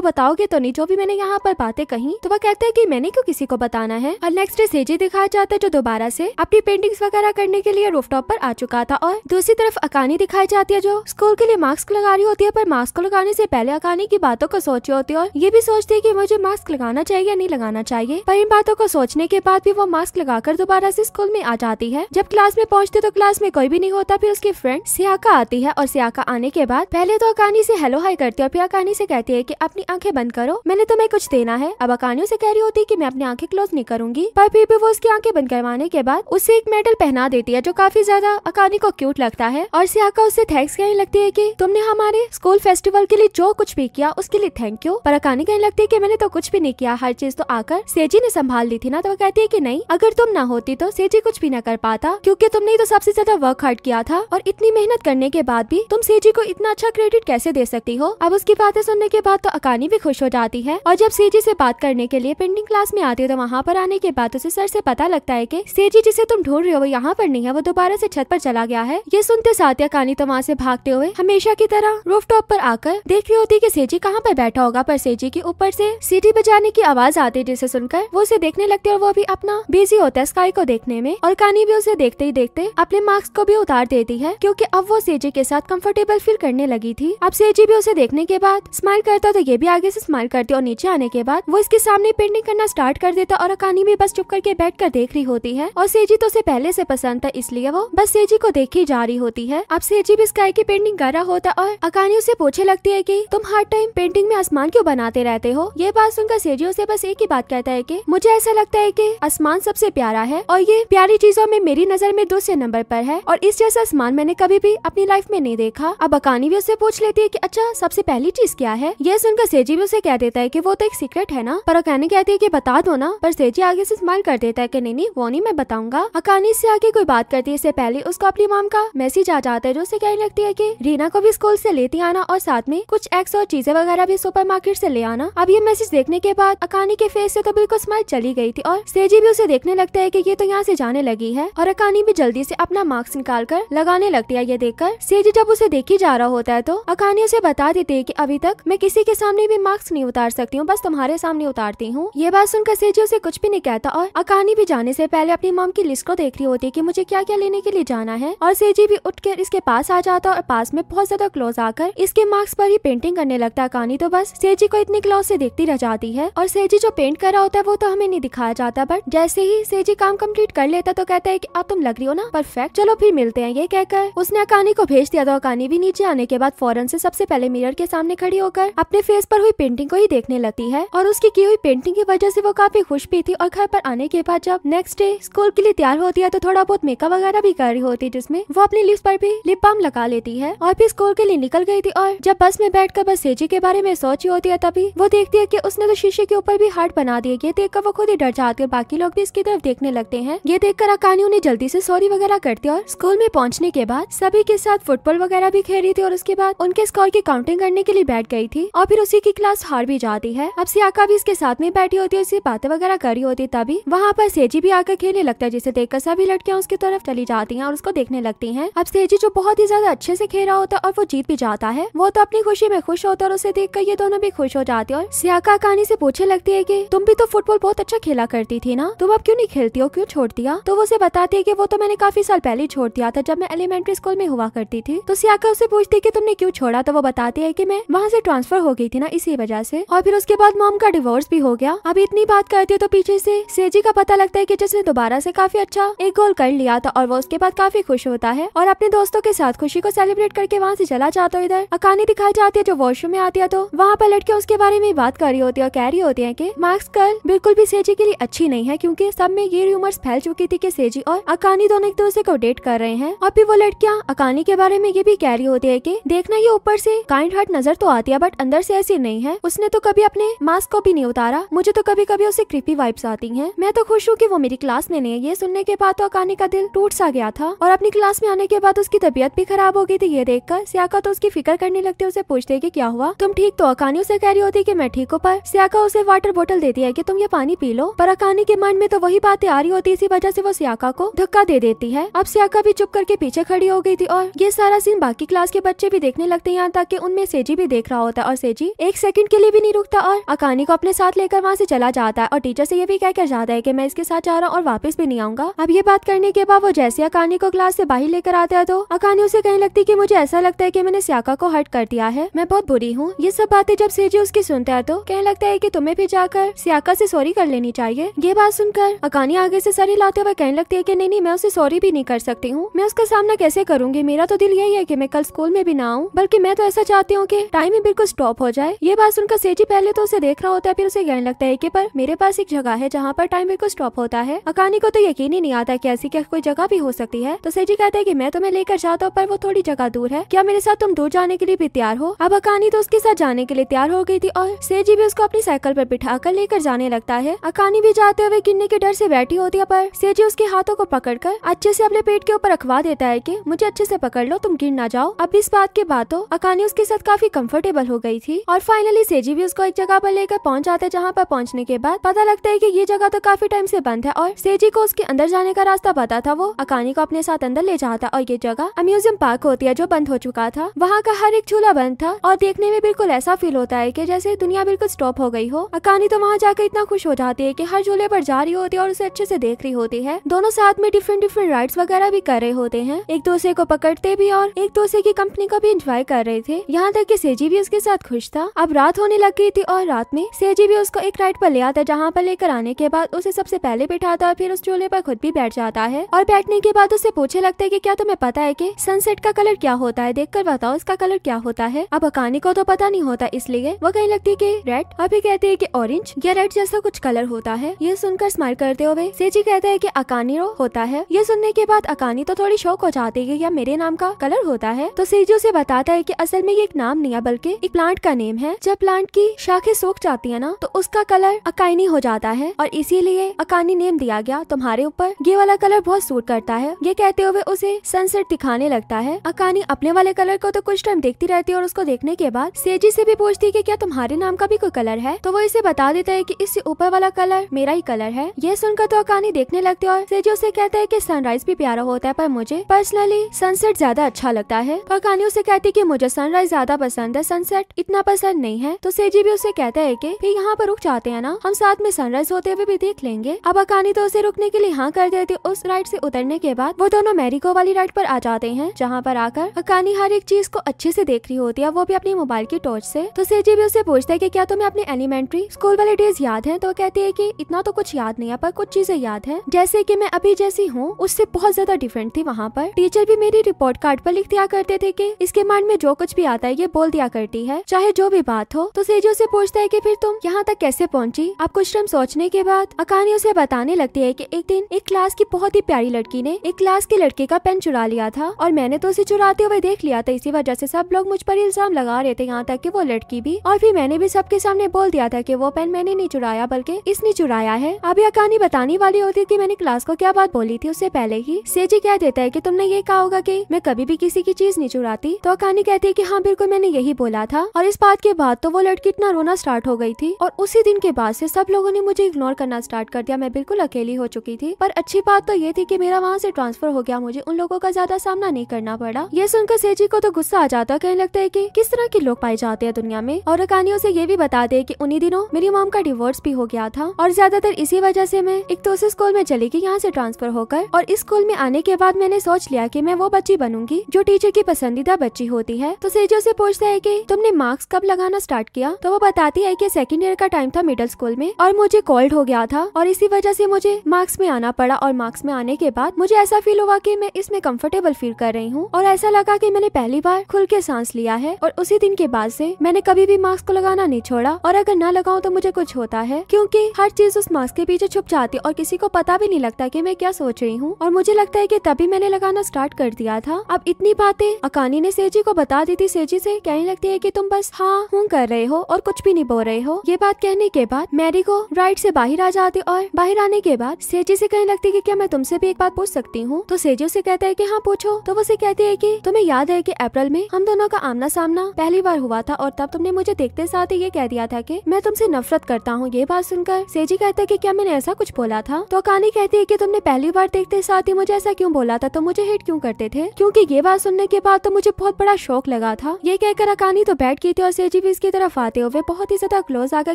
बताओगे तो नहीं जो भी मैंने यहाँ पर बातें कही तो वह कहते हैं की मैंने क्यों किसी को बताना है और नेक्स्ट डे सेजी दिखाया जाता है जो दोबारा ऐसी अपनी पेंटिंग्स वगैरह करने के लिए रूफटॉप आरोप आ चुका था और दूसरी तरफ अकानी दिखाई जाती है जो स्कूल के लिए मास्क लगा रही होती है पर मास्क को लगाने से पहले अकानी की बातों को सोची होती है और ये भी सोचती है कि मुझे मास्क लगाना चाहिए या नहीं लगाना चाहिए पर इन बातों को सोचने के बाद भी वो मास्क लगाकर दोबारा से स्कूल में आ जाती है जब क्लास में पहुंचते तो क्लास में कोई भी नहीं होता फिर उसकी फ्रेंड सियाका आती है और सियाका आने के बाद पहले तो अकानी से हेलो हाई करती है और फिर अकानी से कहती है कि अपनी आंखें बंद करो मैंने तुम्हें कुछ देना है अब अकानी उसे कह रही होती है कि मैं अपनी आंखें क्लोज नहीं करूंगी पर फिर भी वो उसकी आंखें बंद करवाने के बाद उसे एक मेडल पहना देती है जो काफी ज्यादा अकानी को क्यूट लगता है और सियाका उससे थैंक्स कहने लगती है की तुमने हमारे स्कूल फेस्टिवल के लिए जो कुछ भी किया उसके लिए थैंक यू पर अकानी कहने लगती है की मैंने तो कुछ भी नहीं किया हर चीज तो आकर सेजी ने संभाल ली थी ना तो वो कहती है की नहीं अगर तुम ना होती तो सेजी कुछ भी ना कर पाता क्यूँकी तुमने तो सबसे ज्यादा वर्क हार्ड किया था और इतनी मेहनत करने के बाद भी तुम सीजी को इतना अच्छा क्रेडिट कैसे दे सकती हो अब उसकी बातें सुनने के बाद तो अकानी भी खुश हो जाती है और जब सीजी से बात करने के लिए पेंटिंग क्लास में आती है तो वहाँ पर आने के बाद उसे सर से पता लगता है की सीजी जिसे तुम ढूंढ रहे हो वो यहाँ पर नहीं है वो दोबारा से छत पर चला गया है ये सुनते साथ अकानी तो वहाँ से भागते हुए हमेशा की तरह रूफ टॉप आरोप आकर देख रही होती की सीजी कहाँ पर बैठा होगा पर सीजी के ऊपर से सीटी बजाने की आवाज आती है जिसे सुनकर वो उसे देखने लगती है और वो भी अपना बिजी होता है स्काई को देखने में और कानी भी उसे देखते ही देखते अपने मार्क्स को भी उतार देती है क्योंकि अब वो सीजी के साथ कंफर्टेबल फील करने लगी थी अब सेजी भी उसे देखने के बाद स्माइल करता तो ये भी आगे से स्माइल करती और नीचे आने के बाद वो इसके सामने पेंटिंग करना स्टार्ट कर देता और अकानी भी बस चुप करके बैठ कर देख रही होती है और सेजी तो उसे पहले से पसंद था इसलिए वो बस सेजी को देखी जा रही होती है अब सेजी भी स्काई की पेंटिंग कर रहा होता और अकानी उसे पूछे लगती है की तुम हर टाइम पेंटिंग में आसमान क्यों बनाते रहते हो ये बात सुनकर सेजी उसे बस एक ही बात कहता है की मुझे ऐसा लगता है की आसमान सबसे प्यारा है और ये प्यारी चीजों में मेरी नजर में दूसरे नंबर पर है और इस जैसा आसमान मैंने कभी भी अपनी लाइफ में नहीं देखा अब अकानी भी उससे पूछ लेती है की अच्छा सबसे पहली चीज क्या है यह सुनकर सेजी भी उसे कह देता है की वो तो एक सीक्रेट है ना पर अकानी कहती है की बता दो ना पर सेजी आगे से स्माइल कर देता है की नहीं नहीं वो नहीं मैं बताऊंगा अकानी से आगे कोई बात करती है इससे पहले उसको अपनी माम का मैसेज आ जाता है जो उसे कहने लगती है की रीना को भी स्कूल ऐसी लेती आना और साथ में कुछ एक्स और चीजें वगैरह भी मार्केट ऐसी ले आना अब ये मैसेज देखने के बाद अकानी के फेस ऐसी तो बिल्कुल स्माइल चली गयी थी और सेजी भी उसे देखने लगता है की ये तो यहाँ ऐसी जाने लगी है और अकानी भी जल्दी ऐसी अपना मास्क निकाल कर लगाने लगती है ये देखकर सेजी जब जब उसे देखे जा रहा होता है तो अकानी उसे बता देते है की अभी तक मैं किसी के सामने भी मास्क नहीं उतार सकती हूँ बस तुम्हारे सामने उतारती हूँ ये बात सुनकर सेजी उसे कुछ भी नहीं कहता और अकानी भी जाने से पहले अपनी मॉम की लिस्ट को देख रही होती है की मुझे क्या क्या लेने के लिए जाना है और सेजी भी उठकर इसके पास आ जाता और पास में बहुत ज्यादा क्लोज आकर इसके मार्क्स पर ही पेंटिंग करने लगता है अकानी तो बस सेजी को इतनी क्लोज से देखती रह जाती है और सेजी जो पेंट कर रहा होता है वो तो हमें नहीं दिखाया जाता बट जैसे ही सेजी काम कम्प्लीट कर लेता तो कहता है की अब तुम लग रही हो ना परफेक्ट चलो फिर मिलते हैं ये कहकर उसने अकानी को भेज दिया तो वकानी भी नीचे आने के बाद फौरन से सबसे पहले मिरर के सामने खड़ी होकर अपने फेस पर हुई पेंटिंग को ही देखने लगती है और उसकी की हुई पेंटिंग की वजह से वो काफी खुश भी थी और घर पर आने के बाद जब नेक्स्ट डे स्कूल के लिए तैयार होती है तो थोड़ा बहुत मेकअप वगैरह भी कर रही होती है जिसमें वो अपनी लिप्स पर भी लिप बाम लगा लेती है और फिर स्कूल के लिए निकल गई थी और जब बस में बैठ कर बस सेजी के बारे में सोची होती है तभी वो देखती है की उसने तो शीशे के ऊपर भी हार्ट बना दिए ये देखकर वो खुद ही डर जाती है बाकी लोग भी इसकी तरफ देखने लगते हैं ये देखकर अकानी उन्हें जल्दी से सॉरी वगैरह करती है और स्कूल में पहुँचने के बाद सभी के साथ फुटबॉल वगैरह भी खेल रही थी और उसके बाद उनके स्कोर की काउंटिंग करने के लिए बैठ गई थी और फिर उसी की क्लास हार भी जाती है अब सियाका भी इसके साथ में बैठी होती है उसे बातें वगैरह रही होती तभी वहाँ पर सेजी भी आकर खेलने लगता है जिसे देखकर सभी लड़कियां उसकी तरफ चली जाती है और उसको देखने लगती है अब सेजी जो बहुत ही ज्यादा अच्छे से खेल रहा होता है और वो जीत भी जाता है वो तो अपनी खुशी में खुश होता है और उसे देख कर ये दोनों भी खुश हो जाती है और सियाका कहानी से पूछे लगती है की तुम भी तो फुटबॉल बहुत अच्छा खेला करती थी ना तुम अब क्यों नहीं खेलती हो क्यों छोड़ दिया तो वो उसे बताती है की वो तो मैंने काफी साल पहले छोड़ दिया था जब मैं एलिमेंट्री स्कूल में हुआ करती थी तो सियाका उसे पूछती है कि तुमने क्यों छोड़ा तो वो बताती है कि मैं वहाँ से ट्रांसफर हो गई थी ना इसी वजह से और फिर उसके बाद मॉम का डिवोर्स भी हो गया अब इतनी बात करती है तो पीछे से सेजी का पता लगता है की जिसने दोबारा से काफी अच्छा एक गोल कर लिया था और वो उसके बाद काफी खुश होता है और अपने दोस्तों के साथ खुशी को सेलिब्रेट करके वहाँ से चला जाता है इधर अकानी दिखाई जाती है जो वॉशरूम में आती है तो वहाँ पर लड़के उसके बारे में बात कर रही होती है और कह रही होती है की मार्क्स कल बिल्कुल भी सेजी के लिए अच्छी नहीं है क्यूँकी सब में ये रूमर्स फैल चुकी थी की सेजी और अकानी दोनों एक दूसरे को डेट कर रहे हैं और फिर वो लड़कियाँ अकानी के बारे में ये भी कह रही होती है की देखना ये ऊपर से काइंड हार्ट नजर तो आती है बट अंदर से ऐसी नहीं है उसने तो कभी अपने मास्क को भी नहीं उतारा मुझे तो कभी कभी उसे क्रिपी वाइब्स आती हैं मैं तो खुश हूँ कि वो मेरी क्लास में नहीं है ये सुनने के बाद तो अकानी का दिल टूट सा गया था और अपनी क्लास में आने के बाद उसकी तबीयत भी खराब हो गई थी ये देख कर तो उसकी फिक्र करने लगती है उसे पूछते है की क्या हुआ तुम ठीक तो अकानी उसे कह रही होती की मैं ठीक हूँ पर सियाका उसे वाटर बोटल देती है की तुम ये पानी पी लो पर अकानी के माइंड में तो वही बातें आ रही होती इसी वजह से वो सियाका को धक्का दे देती है अब सियाका भी चुप करके पीछे खड़ी हो गई थी और ये सारा सीन लेकिन बाकी क्लास के बच्चे भी देखने लगते हैं यहाँ तक कि उनमें सेजी भी देख रहा होता है और सेजी एक सेकंड के लिए भी नहीं रुकता और अकानी को अपने साथ लेकर वहाँ से चला जाता है और टीचर से ये भी कहकर जाता है की मैं इसके साथ जा रहा हूँ और वापस भी नहीं आऊंगा अब ये बात करने के बाद वो जैसे अकानी को क्लास से बाहर लेकर आता है तो अकानी उसे कहने लगती है की मुझे ऐसा लगता है की मैंने स्याका को हर्ट कर दिया है मैं बहुत बुरी हूँ ये सब बातें जब सेजी उसकी सुनता है तो कहने लगता है की तुम्हें भी जाकर सियाका से सॉरी कर लेनी चाहिए ये बात सुनकर अकानी आगे से सर हिलाते हुए कहने लगती है की नहीं नहीं मैं उसे सॉरी भी नहीं कर सकती हूँ मैं उसका सामना कैसे करूंगी मेरा तो दिल यही है कि मैं कल स्कूल में भी ना आऊँ बल्कि मैं तो ऐसा चाहती हूँ की टाइम ही बिल्कुल स्टॉप हो जाए ये बात सुनकर सेजी पहले तो उसे देख रहा होता है फिर उसे कहने लगता है की पर मेरे पास एक जगह है जहाँ पर टाइम बिल्कुल स्टॉप होता है अकानी को तो यकीन ही नहीं आता की ऐसी क्या कोई जगह भी हो सकती है तो सेजी कहता है की मैं तुम्हें लेकर जाता हूँ पर वो थोड़ी जगह दूर है क्या मेरे साथ तुम दूर जाने के लिए भी तैयार हो अब अकानी तो उसके साथ जाने के लिए तैयार हो गई थी और सेजी भी उसको अपनी साइकिल पर बिठा कर लेकर जाने लगता है अकानी भी जाते हुए गिरने के डर से बैठी होती है पर सेजी उसके हाथों को कर अच्छे से अपने पेट के ऊपर रखवा देता है कि मुझे अच्छे से पकड़ लो तुम गिर ना जाओ अब इस बात के बाद तो अकानी उसके साथ काफी कम्फर्टेबल हो गई थी और फाइनली सेजी भी उसको एक जगह पर लेकर पहुंच जाते हैं जहाँ पर पहुंचने के बाद पता लगता है की ये जगह तो काफी टाइम से बंद है और सेजी को उसके अंदर जाने का रास्ता पता था वो अकानी को अपने साथ अंदर ले जाता और ये जगह अम्यूजियम पार्क होती है जो बंद हो चुका था वहाँ का हर एक झूला बंद था और देखने में बिल्कुल ऐसा फील होता है की जैसे दुनिया बिल्कुल स्टॉप हो गई हो अकानी तो वहाँ जाकर इतना खुश हो जाती है की हर झूले पर जा रही होती है और उसे अच्छे से देख रही होती है दोनों साथ में डिफरेंट डिफरेंट राइड्स वगैरह भी कर रहे होते हैं एक दूसरे को पकड़ते भी और एक दूसरे तो की कंपनी का भी इंजॉय कर रहे थे यहाँ तक कि सेजी भी उसके साथ खुश था अब रात होने लग गई थी और रात में सेजी भी उसको एक राइड पर ले आता जहाँ पर लेकर आने के बाद उसे सबसे पहले बैठाता और फिर उस चूल्हे पर खुद भी बैठ जाता है और बैठने के बाद उससे पूछे लगता है की क्या तुम्हें पता है की सनसेट का कलर क्या होता है देख कर बताओ उसका कलर क्या होता है अब अकानी को तो पता नहीं होता इसलिए वो कहीं लगती है की रेड अभी कहते है की ऑरेंज या रेड जैसा कुछ कलर होता है ये सुनकर स्मार करते हुए सेजी कहते हैं की अकानी होता है ये सुनने के बाद अकानी तो थोड़ी शौक हो जाती है या मेरे नाम का कलर होता है तो सेजो से बताता है कि असल में ये एक नाम नहीं है बल्कि एक प्लांट का नेम है जब प्लांट की शाखें सूख जाती है ना तो उसका कलर अकाइनी हो जाता है और इसीलिए अकानी नेम दिया गया तुम्हारे ऊपर ये वाला कलर बहुत सूट करता है ये कहते हुए उसे सनसेट दिखाने लगता है अकानी अपने वाले कलर को तो कुछ टाइम देखती रहती है और उसको देखने के बाद सेजी से भी पूछती है कि क्या तुम्हारे नाम का भी कोई कलर है तो वो इसे बता देता है कि इससे ऊपर वाला कलर मेरा ही कलर है ये सुनकर तो अकानी देखने लगती है और सेजी उसे कहता है की सनराइज भी प्यारा होता है पर मुझे पर्सनली सनसेट ज्यादा अच्छा लगता लगता है पर कहानी उसे कहती की मुझे सनराइज ज्यादा पसंद है सनसेट इतना पसंद नहीं है तो सेजी भी उसे कहता है की फिर यहाँ पर रुक जाते हैं ना हम साथ में सनराइज होते हुए भी देख लेंगे अब अकानी तो उसे रुकने के लिए हाँ कर देती उस राइड ऐसी उतरने के बाद वो दोनों मेरिको वाली राइड पर आ जाते हैं जहाँ पर आकर अकानी हर एक चीज को अच्छे ऐसी देख रही होती है वो भी अपनी मोबाइल की टॉर्च ऐसी तो सेजी भी उसे पूछता है की क्या तुम्हें अपने एलिमेंट्री स्कूल वाले डेज याद है तो कहती है की इतना तो कुछ याद नहीं है पर कुछ चीजें याद है जैसे कि मैं अभी जैसी हूँ उससे बहुत ज्यादा डिफरेंट थी वहाँ पर टीचर भी मेरी रिपोर्ट कार्ड पर लिख दिया करते थे कि इसके माइंड में जो कुछ भी आता है ये बोल दिया करती है चाहे जो भी बात हो तो सेजू से पूछता है कि फिर तुम यहाँ तक कैसे पहुँची आप कुछ टाइम सोचने के बाद अकानी उसे बताने लगती है कि एक दिन एक क्लास की बहुत ही प्यारी लड़की ने एक क्लास के लड़के का पेन चुरा लिया था और मैंने तो उसे चुराते हुए देख लिया था इसी वजह से सब लोग मुझ पर इल्जाम लगा रहे थे यहाँ तक की वो लड़की भी और फिर मैंने भी सबके सामने बोल दिया था की वो पेन मैंने नहीं चुराया बल्कि इसने चुराया है अभी अकानी बताने वाली होती की मैंने क्लास को क्या बात बोली थी उससे पहले ही सेजी कह देता है की तुमने ये कहा होगा की मैं कभी भी किसी किसी की चीज नहीं चुराती तो अकानी कहती है की हाँ बिल्कुल मैंने यही बोला था और इस बात के बाद तो वो लड़की इतना रोना स्टार्ट हो गई थी और उसी दिन के बाद से सब लोगों ने मुझे इग्नोर करना स्टार्ट कर दिया मैं बिल्कुल अकेली हो चुकी थी पर अच्छी बात तो ये थी की मेरा वहाँ से ट्रांसफर हो गया मुझे उन लोगों का ज्यादा सामना नहीं करना पड़ा ये सुनकर सेजी को तो गुस्सा आ जाता कहने लगता है की किस तरह के लोग पाए जाते हैं दुनिया में और अकानी से ये भी बता दे की उन्हीं दिनों मेरी माम का डिवोर्स भी हो गया था और ज्यादातर इसी वजह से मैं एक तो उस स्कूल में चली गई यहाँ से ट्रांसफर होकर और इस स्कूल में आने के बाद मैंने सोच लिया की मैं वो बच्ची बनूंगी जो टीचर की पसंदीदा बच्ची होती है तो सेजो से पूछता है कि तुमने मास्क कब लगाना स्टार्ट किया तो वो बताती है कि सेकंड ईयर का टाइम था मिडिल स्कूल में और मुझे कोल्ड हो गया था और इसी वजह से मुझे मार्क्स में आना पड़ा और मार्क्स में आने के बाद मुझे ऐसा फील हुआ की मैं इसमें कम्फर्टेबल फील कर रही हूँ और ऐसा लगा की मैंने पहली बार खुल के सांस लिया है और उसी दिन के बाद ऐसी मैंने कभी भी मास्क को लगाना नहीं छोड़ा और अगर न लगाऊ तो मुझे कुछ होता है क्यूँकी हर चीज उस मास्क के पीछे छुप जाती और किसी को पता भी नहीं लगता की मैं क्या सोच रही हूँ और मुझे लगता है की तभी मैंने लगाना स्टार्ट कर दिया था अब इतनी बातें अकानी ने सेजी को बता दी थी सेजी से कहने लगती है कि तुम बस हाँ हूँ कर रहे हो और कुछ भी नहीं बोल रहे हो ये बात कहने के बाद मैरी को राइड से बाहर आ जाती और बाहर आने के बाद सेजी से कहने लगती है क्या मैं तुमसे भी एक बात पूछ सकती हूँ तो सेजी उसे कहता है की हाँ पूछो तो वो उसे कहती है की तुम्हें याद है की अप्रैल में हम दोनों का आमना सामना पहली बार हुआ था और तब तुमने मुझे देखते साथ ही ये कह दिया था की मैं तुमसे नफरत करता हूँ ये बात सुनकर सेजी कहता है की क्या मैंने ऐसा कुछ बोला था तो अकानी कहती है की तुमने पहली बार देखते साथ ही मुझे ऐसा क्यूँ बोला था तो मुझे हेट क्यूँ करते थे क्यूँकी ये बात सुनने के बाद तो मुझे बहुत बड़ा शौक लगा था ये कहकर अकानी तो बैठ गई थी और सेजी भी इसकी तरफ आते हुए बहुत ही ज्यादा क्लोज आकर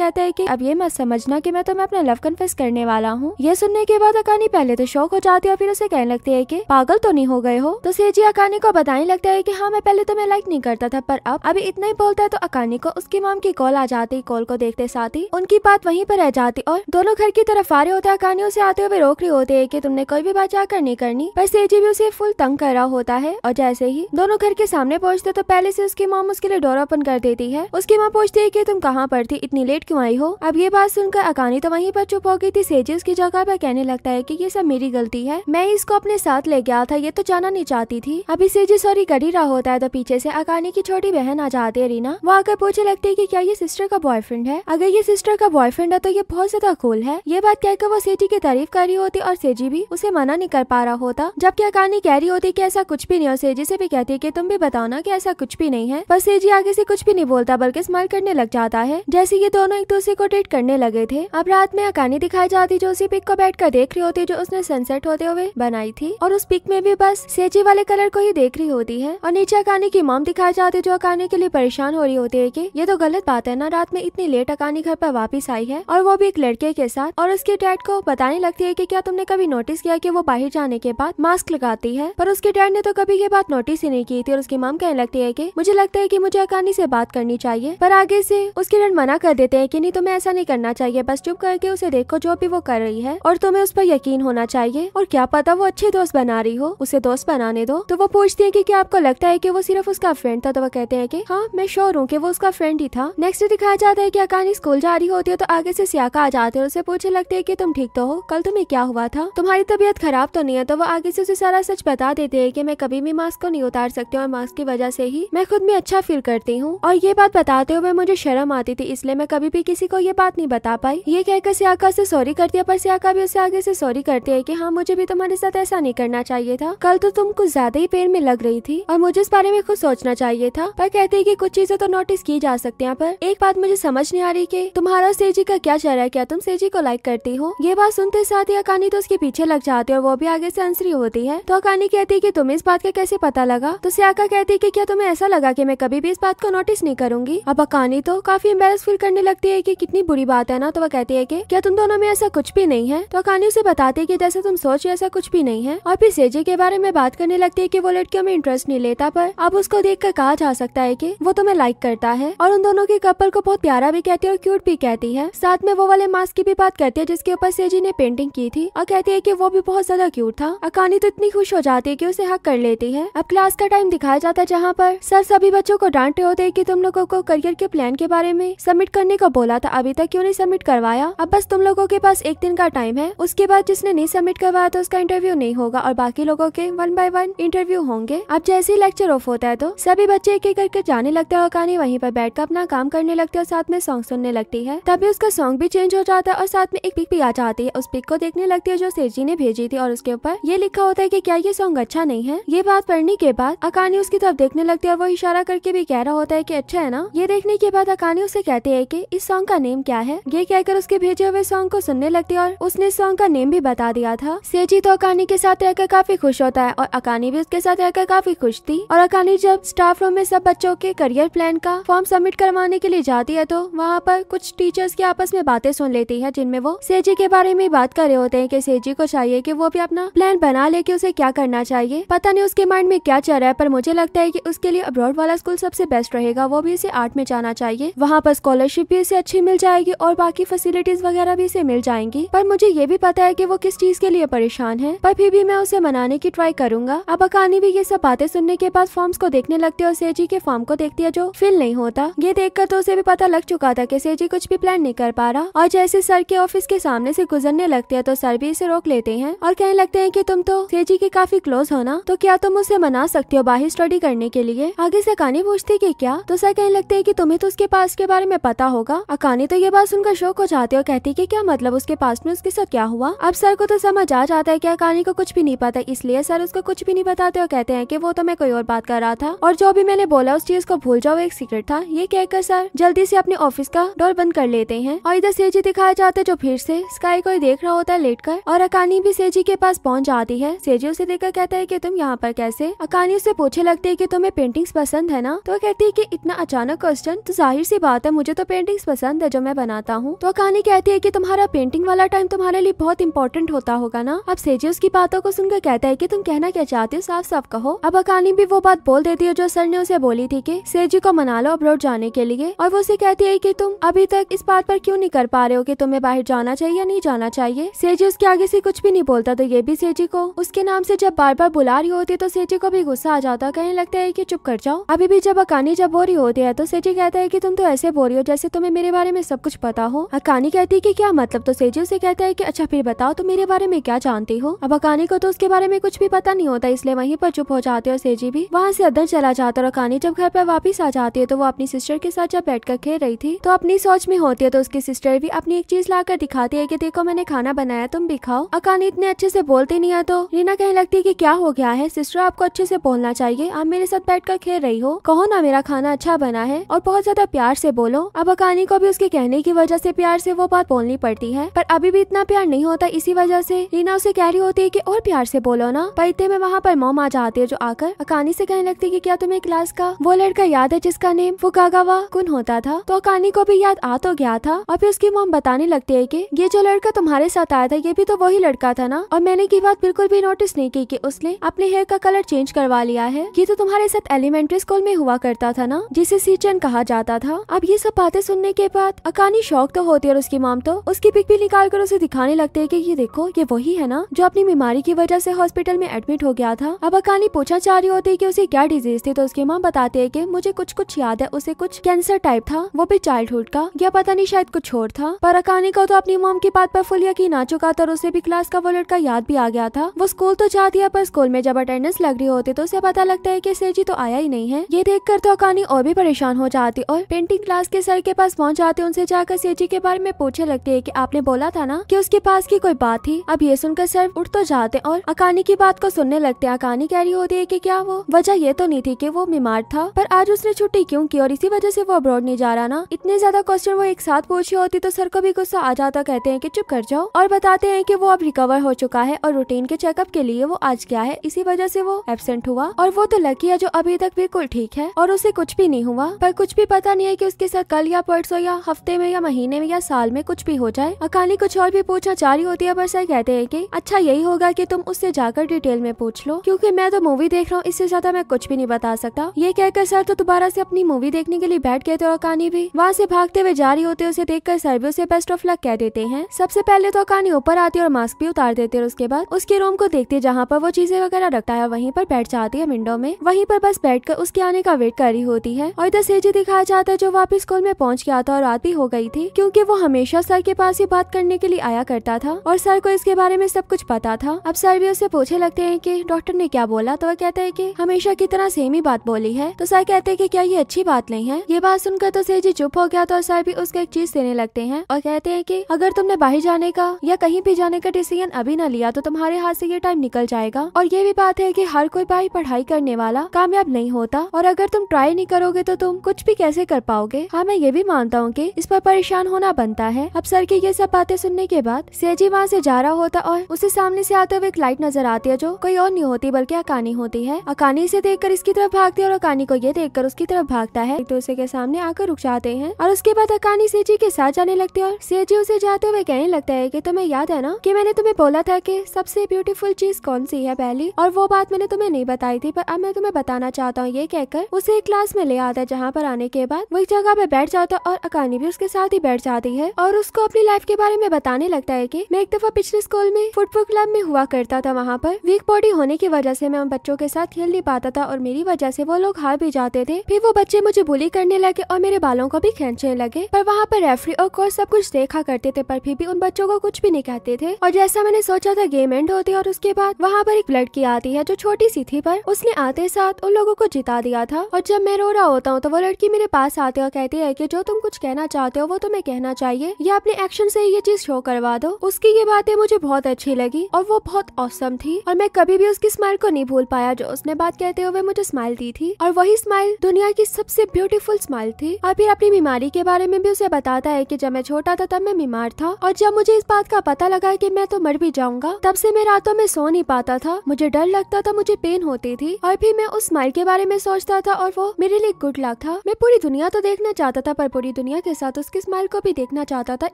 कहता है की अब ये मत समझना की मैं तुम्हें अपना लव कन्फेस करने वाला हूँ ये सुनने के बाद अकानी पहले तो शौक हो जाती है और फिर उसे कहने लगती है की पागल तो नहीं हो गए हो तो सेजी अकानी को बताने लगता है की हाँ मैं पहले तो मैं लाइक नहीं करता था पर अब अभी इतना ही बोलता है तो अकानी को उसकी माम की कॉल आ जाती कॉल को देखते साथ ही उनकी बात वहीं पर रह जाती और दोनों घर की तरफ आ रहे होते अकानी उसे आते हुए रोक रही होते है की तुमने कोई भी बात जाकर नहीं करनी पर सेजी भी उसे फुल तंग कर रहा होता है और ऐसे ही दोनों घर के सामने पहुँचते तो पहले से उसकी माँ उसके लिए डोर ओपन कर देती है उसकी माँ पूछती है की तुम कहाँ पर थी इतनी लेट क्यों आई हो अब ये बात सुनकर अकानी तो वहीं पर चुप हो गई थी सेजी उसकी जगह पर कहने लगता है की ये सब मेरी गलती है मैं इसको अपने साथ ले गया था ये तो जाना नहीं चाहती थी अभी सेजी सॉरी गड़ी रहा होता है तो पीछे से अकानी की छोटी बहन आ जाती है रीना वो आकर पूछे लगती है की क्या ये सिस्टर का बॉयफ्रेंड है अगर ये सिस्टर का बॉयफ्रेंड है तो ये बहुत ज्यादा कूल है ये बात कहकर वो सेजी की तारीफ कर रही होती और सेजी भी उसे मना नहीं कर पा रहा होता जबकि अकानी कह रही होती की ऐसा कुछ भी नहीं हो सेजी सेजी से भी कहती है कि तुम भी बताओ ना कि ऐसा कुछ भी नहीं है बस सेजी आगे से कुछ भी नहीं बोलता बल्कि स्माइल करने लग जाता है जैसे ये दोनों एक दूसरे को डेट करने लगे थे अब रात में अकानी दिखाई जाती जो उसी पिक को बैठ कर देख रही होती जो उसने सनसेट होते हुए बनाई थी और उस पिक में भी बस सेजी वाले कलर को ही देख रही होती है और नीचे अकानी की मोम दिखाई जाती जो अकानी के लिए परेशान हो रही होती है की ये तो गलत बात है ना रात में इतनी लेट अकानी घर पर वापिस आई है और वो भी एक लड़के के साथ और उसके डैड को बताने लगती है की क्या तुमने कभी नोटिस किया की वो बाहर जाने के बाद मास्क लगाती है पर उसके डैड ने तो कभी ये बात बात नोटिस ही नहीं की थी और उसकी माम कहने लगती है की मुझे लगता है की मुझे अकानी से बात करनी चाहिए पर आगे से उसके फ्रेंड मना कर देते हैं की नहीं तुम्हें ऐसा नहीं करना चाहिए बस चुप करके उसे देखो जो भी वो कर रही है और तुम्हें उस पर यकीन होना चाहिए और क्या पता वो अच्छे दोस्त बना रही हो उसे दोस्त बनाने दो तो वो पूछती है की क्या आपको लगता है की वो सिर्फ उसका फ्रेंड था तो वो कहते हैं की हाँ मैं श्योर हूँ की वो उसका फ्रेंड ही था नेक्स्ट दिखाया जाता है की अकानी स्कूल जा रही होती है तो आगे से सियाका आ जाते हैं उसे पूछे लगते है की तुम ठीक तो हो कल तुम्हें क्या हुआ था तुम्हारी तबीयत खराब तो नहीं है तो वो आगे से उसे सारा सच बता देते है की मैं कभी भी मास्क मास्क को नहीं उतार सकते और मास्क की वजह से ही मैं खुद में अच्छा फील करती हूँ और ये बात बताते हुए मुझे शर्म आती थी इसलिए मैं कभी भी किसी को ये बात नहीं बता पाई ये कहकर सियाका से सॉरी करती है पर सियाका भी उसे आगे से सॉरी करती है की हाँ मुझे भी तुम्हारे साथ ऐसा नहीं करना चाहिए था कल तो तुम कुछ ज्यादा ही पेड़ में लग रही थी और मुझे इस बारे में खुद सोचना चाहिए था पर कहती है की कुछ चीजें तो नोटिस की जा सकती है पर एक बात मुझे समझ नहीं आ रही की तुम्हारा सेजी का क्या चेहरा है क्या तुम सेजी को लाइक करती हो ये बात सुनते साथ ही अकानी तो उसके पीछे लग जाती है और वो भी आगे से अंसरी होती है तो अकानी कहती है की तुम्हें इस बात का कैसे पता लगा तो सियाका कहती है कि क्या तुम्हें ऐसा लगा कि मैं कभी भी इस बात को नोटिस नहीं करूंगी अब अकानी तो काफी एम्बेस फील करने लगती है कि कितनी बुरी बात है ना तो वह कहती है कि क्या तुम दोनों में ऐसा कुछ भी नहीं है तो अकानी उसे बताती है की जैसे तुम सोच ऐसा कुछ भी नहीं है और फिर सेजे के बारे में बात करने लगती है की वो लड़कियों में इंटरेस्ट नहीं लेता पर अब उसको देख कर कहा जा सकता है की वो तुम्हें लाइक करता है और उन दोनों के कपल को बहुत प्यारा भी कहती है और क्यूट भी कहती है साथ में वो वाले मास्क की भी बात करती है जिसके ऊपर सेजी ने पेंटिंग की थी और कहती है की वो भी बहुत ज्यादा क्यूट था अकानी तो इतनी खुश हो जाती है की उसे हक कर लेती है अब क्लास का टाइम दिखाया जाता है जहाँ पर सर सभी बच्चों को डांटे होते हैं कि तुम लोगों को करियर के प्लान के बारे में सबमिट करने को बोला था अभी तक क्यों नहीं सबमिट करवाया अब बस तुम लोगों के पास एक दिन का टाइम है उसके बाद जिसने नहीं सबमिट करवाया तो उसका इंटरव्यू नहीं होगा और बाकी लोगों के वन बाय वन इंटरव्यू होंगे अब जैसे ही लेक्चर ऑफ होता है तो सभी बच्चे एक एक करके जाने लगते हैं और कहानी वहीं पर बैठकर अपना काम करने लगते हैं और साथ में सॉन्ग सुनने लगती है तभी उसका सॉन्ग भी चेंज हो जाता है और साथ में एक पिक भी आ जाती है उस पिक को देखने लगती है जो सेठ जी ने भेजी थी और उसके ऊपर ये लिखा होता है की क्या ये सॉन्ग अच्छा नहीं है ये बात पढ़ने करने के बाद अकानी उसकी तरफ देखने लगती है और वो इशारा करके भी कह रहा होता है की अच्छा है ना ये देखने के बाद अकानी उसे कहते है कि इस सॉन्ग का नेम क्या है ये कहकर उसके भेजे हुए सॉन्ग को सुनने लगती है और उसने सॉन्ग का नेम भी बता दिया था सेजी तो अकानी के साथ रहकर काफी खुश होता है और अकानी भी उसके साथ रहकर काफी खुश थी और अकानी जब स्टाफ रूम में सब बच्चों के करियर प्लान का फॉर्म सबमिट करवाने के लिए जाती है तो वहाँ पर कुछ टीचर्स की आपस में बातें सुन लेती है जिनमें वो सेजी के बारे में बात कर रहे होते हैं कि सेजी को चाहिए कि वो भी अपना प्लान बना ले कि उसे क्या करना चाहिए पता नहीं उसके माइंड में में क्या चल रहा है पर मुझे लगता है कि उसके लिए अब्रॉड वाला स्कूल सबसे बेस्ट रहेगा वो भी इसे आर्ट में जाना चाहिए वहाँ पर स्कॉलरशिप भी इसे अच्छी मिल जाएगी और बाकी फैसिलिटीज वगैरह भी इसे मिल जाएंगी पर मुझे ये भी पता है की वो किस चीज के लिए परेशान है पर फिर भी मैं उसे मनाने की ट्राई करूंगा अब अकानी भी ये सब बातें सुनने के बाद फॉर्म्स को देखने लगती है और सेजी के फॉर्म को देखती है जो फिल नहीं होता ये देख तो उसे भी पता लग चुका था की सेजी कुछ भी प्लान नहीं कर पा रहा और जैसे सर के ऑफिस के सामने ऐसी गुजरने लगते है तो सर भी इसे रोक लेते हैं और कहने लगते है की तुम तो सेजी के काफी क्लोज हो ना तो क्या तुम उसे मना सकती हो बाहर स्टडी करने के लिए आगे से अकानी पूछती की क्या तो सर कहने लगते है की तुम्हें तो उसके पास के बारे में पता होगा अकानी तो ये बात सुनकर शोक हो जाते और कहती की क्या मतलब उसके पास में उसके साथ क्या हुआ अब सर को तो समझ आ जाता है की अकानी को कुछ भी नहीं पता इसलिए सर उसको कुछ भी नहीं बताते और कहते हैं की वो तो मैं कोई और बात कर रहा था और जो भी मैंने बोला उस चीज को भूल जाओ एक सीक्रेट था ये कहकर सर जल्दी से अपने ऑफिस का डोर बंद कर लेते हैं और इधर सेजी दिखाया जाता है जो फिर से स्काई को देख रहा होता है लेट कर और अकानी भी सेजी के पास पहुंच जाती है सेजी उसे देखकर कहता है की तुम यहाँ पर कैसे अकानी उससे पूछे लगते है की तुम्हें पेंटिंग्स पसंद है ना तो कहती है की इतना अचानक क्वेश्चन तो जाहिर सी बात है मुझे तो पेंटिंग्स पसंद है जो मैं बनाता हूँ तो अकानी कहती है की तुम्हारा पेंटिंग वाला टाइम तुम्हारे लिए बहुत इंपॉर्टेंट होता होगा ना अब सेजी उसकी बातों को सुनकर कहता है की तुम कहना क्या चाहते हो साफ साफ कहो अब अकानी भी वो बात बोल देती है जो सर ने उसे बोली थी की सेजी को मना लो अब्रोड जाने के लिए और वो उसे कहती है की तुम अभी तक इस बात पर क्यों नहीं कर पा रहे हो कि तुम्हें बाहर जाना चाहिए या नहीं जाना चाहिए सेजी उसके आगे से कुछ भी नहीं बोलता तो ये भी सेजी को उसके नाम से जब बार बार बुला रही होती है तो सेजी सेठी को भी गुस्सा आ जाता कहीं लगता है कि चुप कर जाओ अभी भी जब अकानी जब बोरी होती है तो सेठी कहता है कि तुम तो ऐसे बोरी हो जैसे तुम्हें मेरे बारे में सब कुछ पता हो अकानी कहती है कि क्या मतलब तो सेठी उसे कहता है कि अच्छा फिर बताओ तुम मेरे बारे में क्या जानती हो अब अकानी को तो उसके बारे में कुछ भी पता नहीं होता इसलिए वही पर चुप हो जाते और सेजी भी वहाँ से अंदर चला जाता और अकानी जब घर पर वापिस आ जाती है तो वो अपनी सिस्टर के साथ जब कर खेल रही थी तो अपनी सोच में होती है तो उसकी सिस्टर भी अपनी एक चीज ला दिखाती है की देखो मैंने खाना बनाया तुम भी खाओ अकानी इतने अच्छे से बोलती नहीं है तो रीना कहने लगती है की क्या हो गया है सिस्टर आपको अच्छे से बोलना चाहिए आप मेरे साथ बैठ कर खेल रही हो कहो ना मेरा खाना अच्छा बना है और बहुत ज्यादा प्यार से बोलो अब अकानी को भी उसके कहने की वजह से प्यार से वो बात बोलनी पड़ती है पर अभी भी इतना प्यार नहीं होता इसी वजह से रीना उसे कह रही होती है की और प्यार से बोलो ना पर इतने में वहाँ पर मोम आ जाती है जो आकर अकानी से कहने लगती है की क्या तुम्हें क्लास का वो लड़का याद है जिसका नेम वो कागावा कुन होता था तो अकानी को भी याद आ तो गया था और फिर उसकी मोम बताने लगती है की ये जो लड़का तुम्हारे साथ आया था ये भी तो वही लड़का था ना और मैंने की बात बिल्कुल भी नोटिस नहीं की उसने अपने हेयर का कलर चेंज चेंज करवा लिया है ये तो तुम्हारे साथ एलिमेंट्री स्कूल में हुआ करता था ना जिसे सीचन कहा जाता था अब ये सब बातें सुनने के बाद अकानी शौक तो होती है और उसकी माम तो उसकी पिक भी निकाल कर उसे दिखाने लगते है की ये देखो ये वही है ना जो अपनी बीमारी की वजह से हॉस्पिटल में एडमिट हो गया था अब अकानी पूछा चाह रही होती है की उसे क्या डिजीज थी तो उसकी माँ बताती है की मुझे कुछ कुछ याद है उसे कुछ कैंसर टाइप था वो भी चाइल्ड का या पता नहीं शायद कुछ और था पर अकानी को तो अपनी मोम की बात पर फुल यकीन आ चुका था और उसे भी क्लास का वो लड़का याद भी आ गया था वो स्कूल तो जाती है पर स्कूल में जब अटेंडेंस लग रही होते तो उसे पता लगता है कि सेजी तो आया ही नहीं है ये देखकर तो अकानी और भी परेशान हो जाती और पेंटिंग क्लास के सर के पास पहुंच जाते उनसे जाकर सेजी के बारे में पूछने लगते है की आपने बोला था ना की उसके पास की कोई बात थी अब ये सुनकर सर उठ तो जाते और अकानी की बात को सुनने लगते अकानी कह रही होती है की क्या वो वजह ये तो नहीं थी की वो बीमार था पर आज उसने छुट्टी क्यूँ की और इसी वजह से वो अब्रॉड नहीं जा रहा ना इतने ज्यादा क्वेश्चन वो एक साथ पूछी होती तो सर को भी गुस्सा आ जाता कहते हैं की चुप कर जाओ और बताते हैं की वो अब रिकवर हो चुका है और रूटीन के चेकअप के लिए वो आज क्या है इसी वजह से वो एबसेंट हुआ और वो तो लकी है जो अभी तक बिल्कुल ठीक है और उसे कुछ भी नहीं हुआ पर कुछ भी पता नहीं है की उसके साथ कल या परसों या हफ्ते में या महीने में या साल में कुछ भी हो जाए अकाली कुछ और भी पूछना चाह रही होती है पर सर कहते हैं की अच्छा यही होगा की तुम उससे जाकर डिटेल में पूछ लो क्यूँकी मैं तो मूवी देख रहा हूँ इससे ज्यादा मैं कुछ भी नहीं बता सकता ये कहकर सर तो दोबारा ऐसी अपनी मूवी देखने के लिए बैठ गए थे और अकानी भी वहाँ से भागते हुए जा रही होते उसे देखकर सर भी उसे बेस्ट ऑफ लक कह देते हैं सबसे पहले तो अकानी ऊपर आती है और मास्क भी उतार देते और उसके बाद उसके रूम को देखते जहाँ पर वो चीजें वगैरह रखता है वहीं पर बैठ जाती है विंडो में वहीं पर बस बैठकर उसके आने का वेट कर रही होती है और इधर सेजी दिखाया जाता है जो वापस स्कूल में पहुंच गया था और रात भी हो गई थी क्योंकि वो हमेशा सर के पास ही बात करने के लिए आया करता था और सर को इसके बारे में सब कुछ पता था अब सर भी उससे पूछे लगते है की डॉक्टर ने क्या बोला तो वह कहते हैं की हमेशा की तरह सेम ही बात बोली है तो सर कहते हैं की क्या ये अच्छी बात नहीं है ये बात सुनकर तो सेजी चुप हो गया तो सर भी उसको एक चीज देने लगते हैं और कहते हैं की अगर तुमने बाहर जाने का या कहीं भी जाने का डिसीजन अभी न लिया तो तुम्हारे हाथ से ये टाइम निकल जाएगा और ये भी बात है की हर कोई भाई पढ़ाई करने वाला कामयाब नहीं होता और अगर तुम ट्राई नहीं करोगे तो तुम कुछ भी कैसे कर पाओगे हाँ मैं ये भी मानता हूँ की इस पर परेशान होना बनता है अब सर की ये सब बातें सुनने के बाद सेजी वहाँ से जा रहा होता और उसे सामने से आते हुए एक लाइट नजर आती है जो कोई और नहीं होती बल्कि अकानी होती है अकानी इसे कर इसकी तरफ भागती है और अकानी को ये कर उसकी तरफ भागता है तो उसे के सामने आकर रुक जाते हैं और उसके बाद अकानी सेजी के साथ जाने लगती है और सेजी उसे जाते हुए कहने लगता है की तुम्हें याद है ना की मैंने तुम्हें बोला था की सबसे ब्यूटीफुल चीज कौन सी है पहली और वो बात मैंने तुम्हें नहीं बताई थी पर अब मैं तुम्हें बताना चाहता हूँ ये कहकर उसे एक क्लास में ले आता है जहाँ पर आने के बाद वो एक जगह पे बैठ जाता है और अकानी भी उसके साथ ही बैठ जाती है और उसको अपनी लाइफ के बारे में बताने लगता है की मैं एक दफा पिछले स्कूल में फुटबॉल क्लब में हुआ करता था वहाँ पर वीक बॉडी होने की वजह से मैं उन बच्चों के साथ खेल नहीं पाता था और मेरी वजह से वो लोग हार भी जाते थे फिर वो बच्चे मुझे बुली करने लगे और मेरे बालों को भी खेचने लगे पर वहाँ पर रेफरी और कोच सब कुछ देखा करते थे पर फिर भी उन बच्चों को कुछ भी नहीं कहते थे और जैसा मैंने सोचा था गेम एंड होती है और उसके बाद वहाँ पर एक लड़की आती है जो छोटी छोटी सी थी पर उसने आते साथ उन लोगों को जिता दिया था और जब मैं रो रहा होता हूँ तो वो लड़की मेरे पास आते और कहती है कि जो तुम कुछ कहना चाहते हो वो तुम्हें कहना चाहिए या अपने एक्शन से ये चीज शो करवा दो उसकी ये बातें मुझे बहुत अच्छी लगी और वो बहुत औसम थी और मैं कभी भी उसकी स्माइल को नहीं भूल पाया जो उसने बात कहते हुए मुझे स्माइल दी थी और वही स्माइल दुनिया की सबसे ब्यूटीफुल स्माइल थी और फिर अपनी बीमारी के बारे में भी उसे बताता है की जब मैं छोटा था तब मैं बीमार था और जब मुझे इस बात का पता लगा की मैं तो मर भी जाऊंगा तब से मैं रातों में सो नहीं पाता था मुझे डर लगता था मुझे पेन होती थी और फिर मैं उस स्माइल के बारे में सोचता था और वो मेरे लिए गुड लक था मैं पूरी दुनिया तो देखना चाहता था पर पूरी दुनिया के साथ उसकी स्माइल को भी देखना चाहता था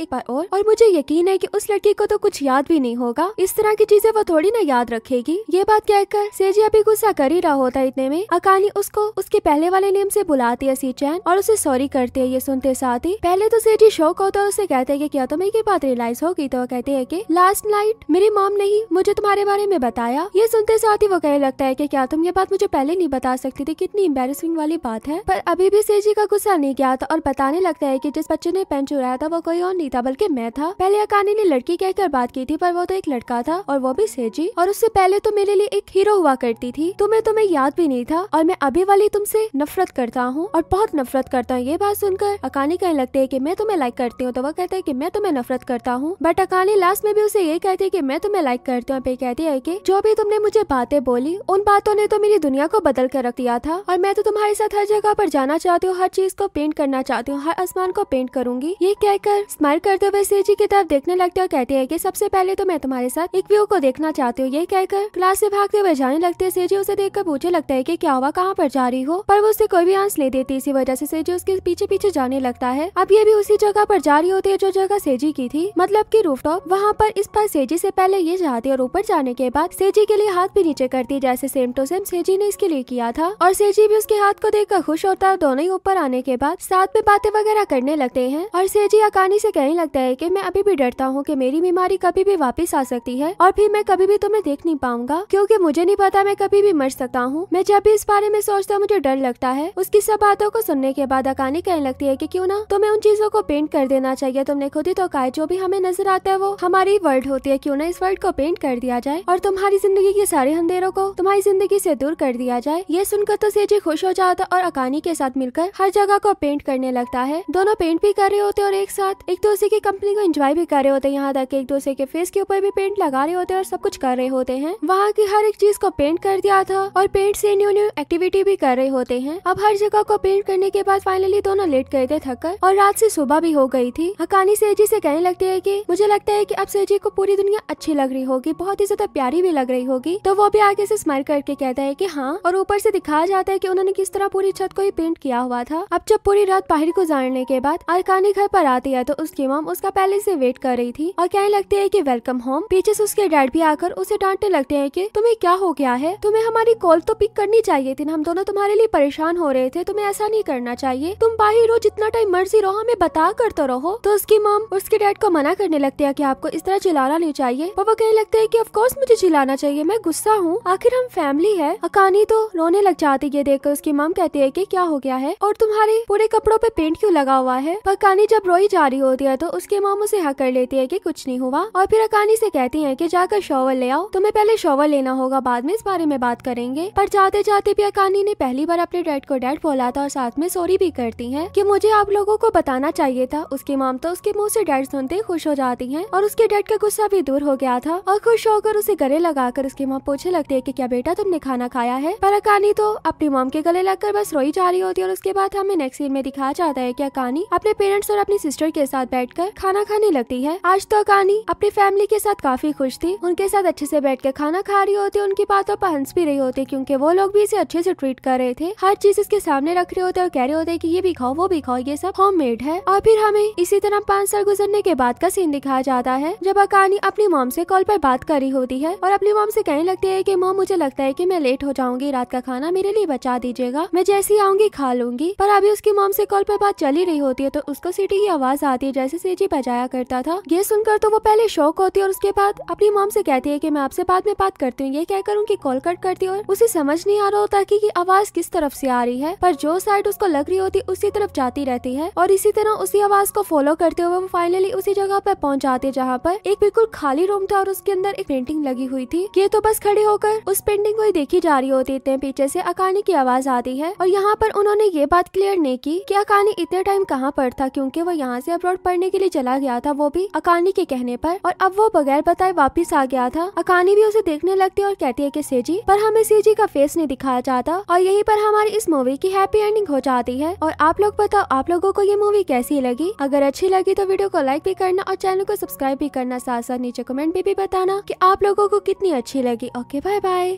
एक बार और और मुझे यकीन है की उस लड़की को तो कुछ याद भी नहीं होगा इस तरह की चीजें वो थोड़ी ना याद रखेगी ये बात कहकर सेजी अभी गुस्सा कर ही रहा होता इतने में अकानी उसको उसके पहले वाले नेम से बुलाती है सी चैन और उसे सॉरी करते है ये सुनते साथ ही पहले तो सेजी शौक होता है उसे कहते है क्या तुम्हें ये बात रियलाइज होगी तो कहते है की लास्ट नाइट मेरी मॉम ने ही मुझे तुम्हारे बारे में बताया ये सुनते साथ ही वो कहे लगता है कि क्या तुम ये बात मुझे पहले नहीं बता सकती थी कितनी एम्बेसिंग वाली बात है पर अभी भी सेजी का गुस्सा नहीं गया था और बताने लगता है की जिस बच्चे ने पेन चुराया था वो कोई और नहीं था बल्कि मैं था पहले अकानी ने लड़की कहकर बात की थी पर वो तो एक लड़का था और वो भी सेजी और उससे पहले तो मेरे लिए एक हीरो हुआ करती थी तुम्हें तुम्हें याद भी नहीं था और मैं अभी वाली तुमसे नफरत करता हूँ और बहुत नफरत करता हूँ ये बात सुनकर अकानी कहने लगते है की मैं तुम्हें लाइक करती हूँ तो वो कहते हैं की मैं तुम्हें नफरत करता हूँ बट अकानी लास्ट में भी उसे ये कहती है की मैं तुम्हें लाइक करती हूँ कहती है की जो भी तुमने मुझे बातें बोली उन बातों ने तो मेरी दुनिया को बदल कर रख दिया था और मैं तो तुम्हारे साथ हर जगह पर जाना चाहती हूँ हर चीज को पेंट करना चाहती हूँ हर आसमान को पेंट करूंगी ये कहकर स्माइल करते हुए सीजी की तरफ देखने लगते और कहते हैं की सबसे पहले तो मैं तुम्हारे साथ एक व्यू को देखना चाहती हूँ ये कहकर क्लास से भागते हुए जाने लगते जी उसे देख कर पूछे लगता है की क्या हुआ कहाँ पर जा रही हो पर वो उसे कोई भी आंस ले देती इसी वजह से सेजी उसके पीछे पीछे जाने लगता है अब ये भी उसी जगह पर जा रही होती है जो जगह सेजी की थी मतलब की रूफ टॉप वहाँ पर इस पर सेजी से पहले ये जाती और ऊपर जाने के बाद सेजी के लिए हाथ भी नीचे करती है ऐसे सेम टू सेम सेजी ने इसके लिए किया था और सेजी भी उसके हाथ को देखकर खुश होता है दोनों ही ऊपर आने के बाद साथ में बातें वगैरह करने लगते हैं और सेजी अकानी से कहने लगता है की मैं अभी भी डरता हूँ की मेरी बीमारी कभी भी वापिस आ सकती है और फिर मैं कभी भी तुम्हें देख नहीं पाऊंगा क्यूँकी मुझे नहीं पता मैं कभी भी मर सकता हूँ मैं जब भी इस बारे में सोचता हूँ मुझे डर लगता है उसकी सब बातों को सुनने के बाद अकानी कहने लगती है की क्यूँ ना तुम्हें उन चीजों को पेंट कर देना चाहिए तुमने खुद ही तो कहा जो भी हमें नजर आता है वो हमारी वर्ल्ड होती है क्यों ना इस वर्ल्ड को पेंट कर दिया जाए और तुम्हारी जिंदगी के सारे अंधेरों को तुम्हारी जिंदगी से दूर कर दिया जाए ये सुनकर तो सेजी खुश हो जाता और अकानी के साथ मिलकर हर जगह को पेंट करने लगता है दोनों पेंट भी कर रहे होते और एक साथ एक दूसरे की कंपनी को एंजॉय भी कर रहे होते यहाँ तक एक दूसरे के फेस के ऊपर भी पेंट लगा रहे होते और सब कुछ कर रहे होते हैं वहाँ की हर एक चीज को पेंट कर दिया था और पेंट से न्यू न्यू एक्टिविटी भी कर रहे होते हैं अब हर जगह को पेंट करने के बाद फाइनली दोनों लेट गए थे थककर और रात से सुबह भी हो गई थी अकानी सेजी से कहने लगती है कि मुझे लगता है कि अब सेजी को पूरी दुनिया अच्छी लग रही होगी बहुत ही ज्यादा प्यारी भी लग रही होगी तो वो भी आगे से स्माइल करके कहता है की हाँ और ऊपर से दिखाया जाता है की उन्होंने किस तरह पूरी छत को ही पेंट किया हुआ था अब जब पूरी रात बाहर गुजारने के बाद अलकानी घर पर आती है तो उसकी मॉम उसका पहले से वेट कर रही थी और कहने लगती है की वेलकम होम पीछे से उसके डैड भी आकर उसे डांटने लगते है की तुम्हें क्या हो गया है तुम्हें हमारी कॉल तो पिक करनी चाहिए थी हम दोनों तुम्हारे लिए परेशान हो रहे थे तुम्हें ऐसा नहीं करना चाहिए तुम बाहर हो जितना टाइम मर्जी रहो हमें बता करते रहो तो उसकी मॉम उसके डैड को मना करने लगते है की आपको इस तरह चिलाना नहीं चाहिए वो कहने लगते है की ऑफकोर्स मुझे चिलाना चाहिए मैं गुस्सा हूँ आखिर फिर हम फैमिली है अकानी तो रोने लग जाती है देखकर उसकी मम कहती है कि क्या हो गया है और तुम्हारे पूरे कपड़ों पे पेंट क्यों लगा हुआ है पर अकानी जब रोई जा रही होती है तो उसके मम उसे हक कर लेती है कि कुछ नहीं हुआ और फिर अकानी से कहती है कि जाकर शॉवर ले आओ तुम्हें पहले शॉवर लेना होगा बाद में इस बारे में बात करेंगे पर जाते जाते भी अकानी ने पहली बार अपने डैड को डैड बोला था और साथ में सॉरी भी करती है की मुझे आप लोगों को बताना चाहिए था उसकी मम तो उसके मुँह से डैड सुनते ही खुश हो जाती है और उसके डैड का गुस्सा भी दूर हो गया था और खुश होकर उसे गले लगाकर उसकी माँ पूछे लगती है की क्या बेटा तुमने खाना खाया है पर अकानी तो अपनी मोम के गले लगकर बस रोई जा रही होती है और उसके बाद हमें नेक्स्ट सीन में दिखाया जाता है की अकानी अपने पेरेंट्स और अपनी सिस्टर के साथ बैठकर खाना खाने लगती है आज तो अकानी अपनी फैमिली के साथ काफी खुश थी उनके साथ अच्छे से बैठ खाना खा रही होती उनकी बातों पर हंस भी रही होती क्यूँकी वो लोग भी इसे अच्छे से ट्रीट कर रहे थे हर चीज इसके सामने रख रहे होते और कह रहे होते की ये भी खाओ वो भी खाओ ये सब होम मेड है और फिर हमें इसी तरह पाँच साल गुजरने के बाद का सीन दिखाया जाता है जब अकानी अपनी मोम से कॉल पर बात कर रही होती है और अपनी मोम से कहने लगती है की मॉम मुझे मुझे लगता है कि मैं लेट हो जाऊंगी रात का खाना मेरे लिए बचा दीजिएगा मैं जैसे ही आऊंगी खा लूंगी पर अभी उसकी मोम से कॉल पर बात चली रही होती है तो उसको सीटी की आवाज आती है जैसे सीटी बजाया करता था ये सुनकर तो वो पहले शौक होती है और उसके बाद अपनी मोम से कहती है की मैं आपसे बाद में बात करती हूँ ये कहकर उनकी कॉल कट करती है और उसे समझ नहीं आ रहा होता की आवाज किस तरफ ऐसी आ रही है पर जो साइड उसको लग रही होती उसी तरफ जाती रहती है और इसी तरह उसी आवाज को फॉलो करते हुए वो फाइनली उसी जगह पर पहुंच जाती है जहाँ पर एक बिल्कुल खाली रूम था और उसके अंदर एक पेंटिंग लगी हुई थी ये तो बस खड़े होकर उस पेंटिंग को ही देखी जा रही होती इतने पीछे से अकानी की आवाज आती है और यहाँ पर उन्होंने ये बात क्लियर नहीं की कि अकानी इतने टाइम कहाँ पर था क्योंकि वो यहाँ से अब्रॉड पढ़ने के लिए चला गया था वो भी अकानी के कहने पर और अब वो बगैर बताए वापिस आ गया था अकानी भी उसे देखने लगती और कहती है की सीजी पर हमें सीजी का फेस नहीं दिखाया जाता और यही पर हमारी इस मूवी की हैप्पी एंडिंग हो जाती है और आप लोग बताओ आप लोगो को ये मूवी कैसी लगी अगर अच्छी लगी तो वीडियो को लाइक भी करना और चैनल को सब्सक्राइब भी करना साथ साथ नीचे कमेंट भी, भी बताना कि आप लोगों को कितनी अच्छी लगी ओके बाय बाय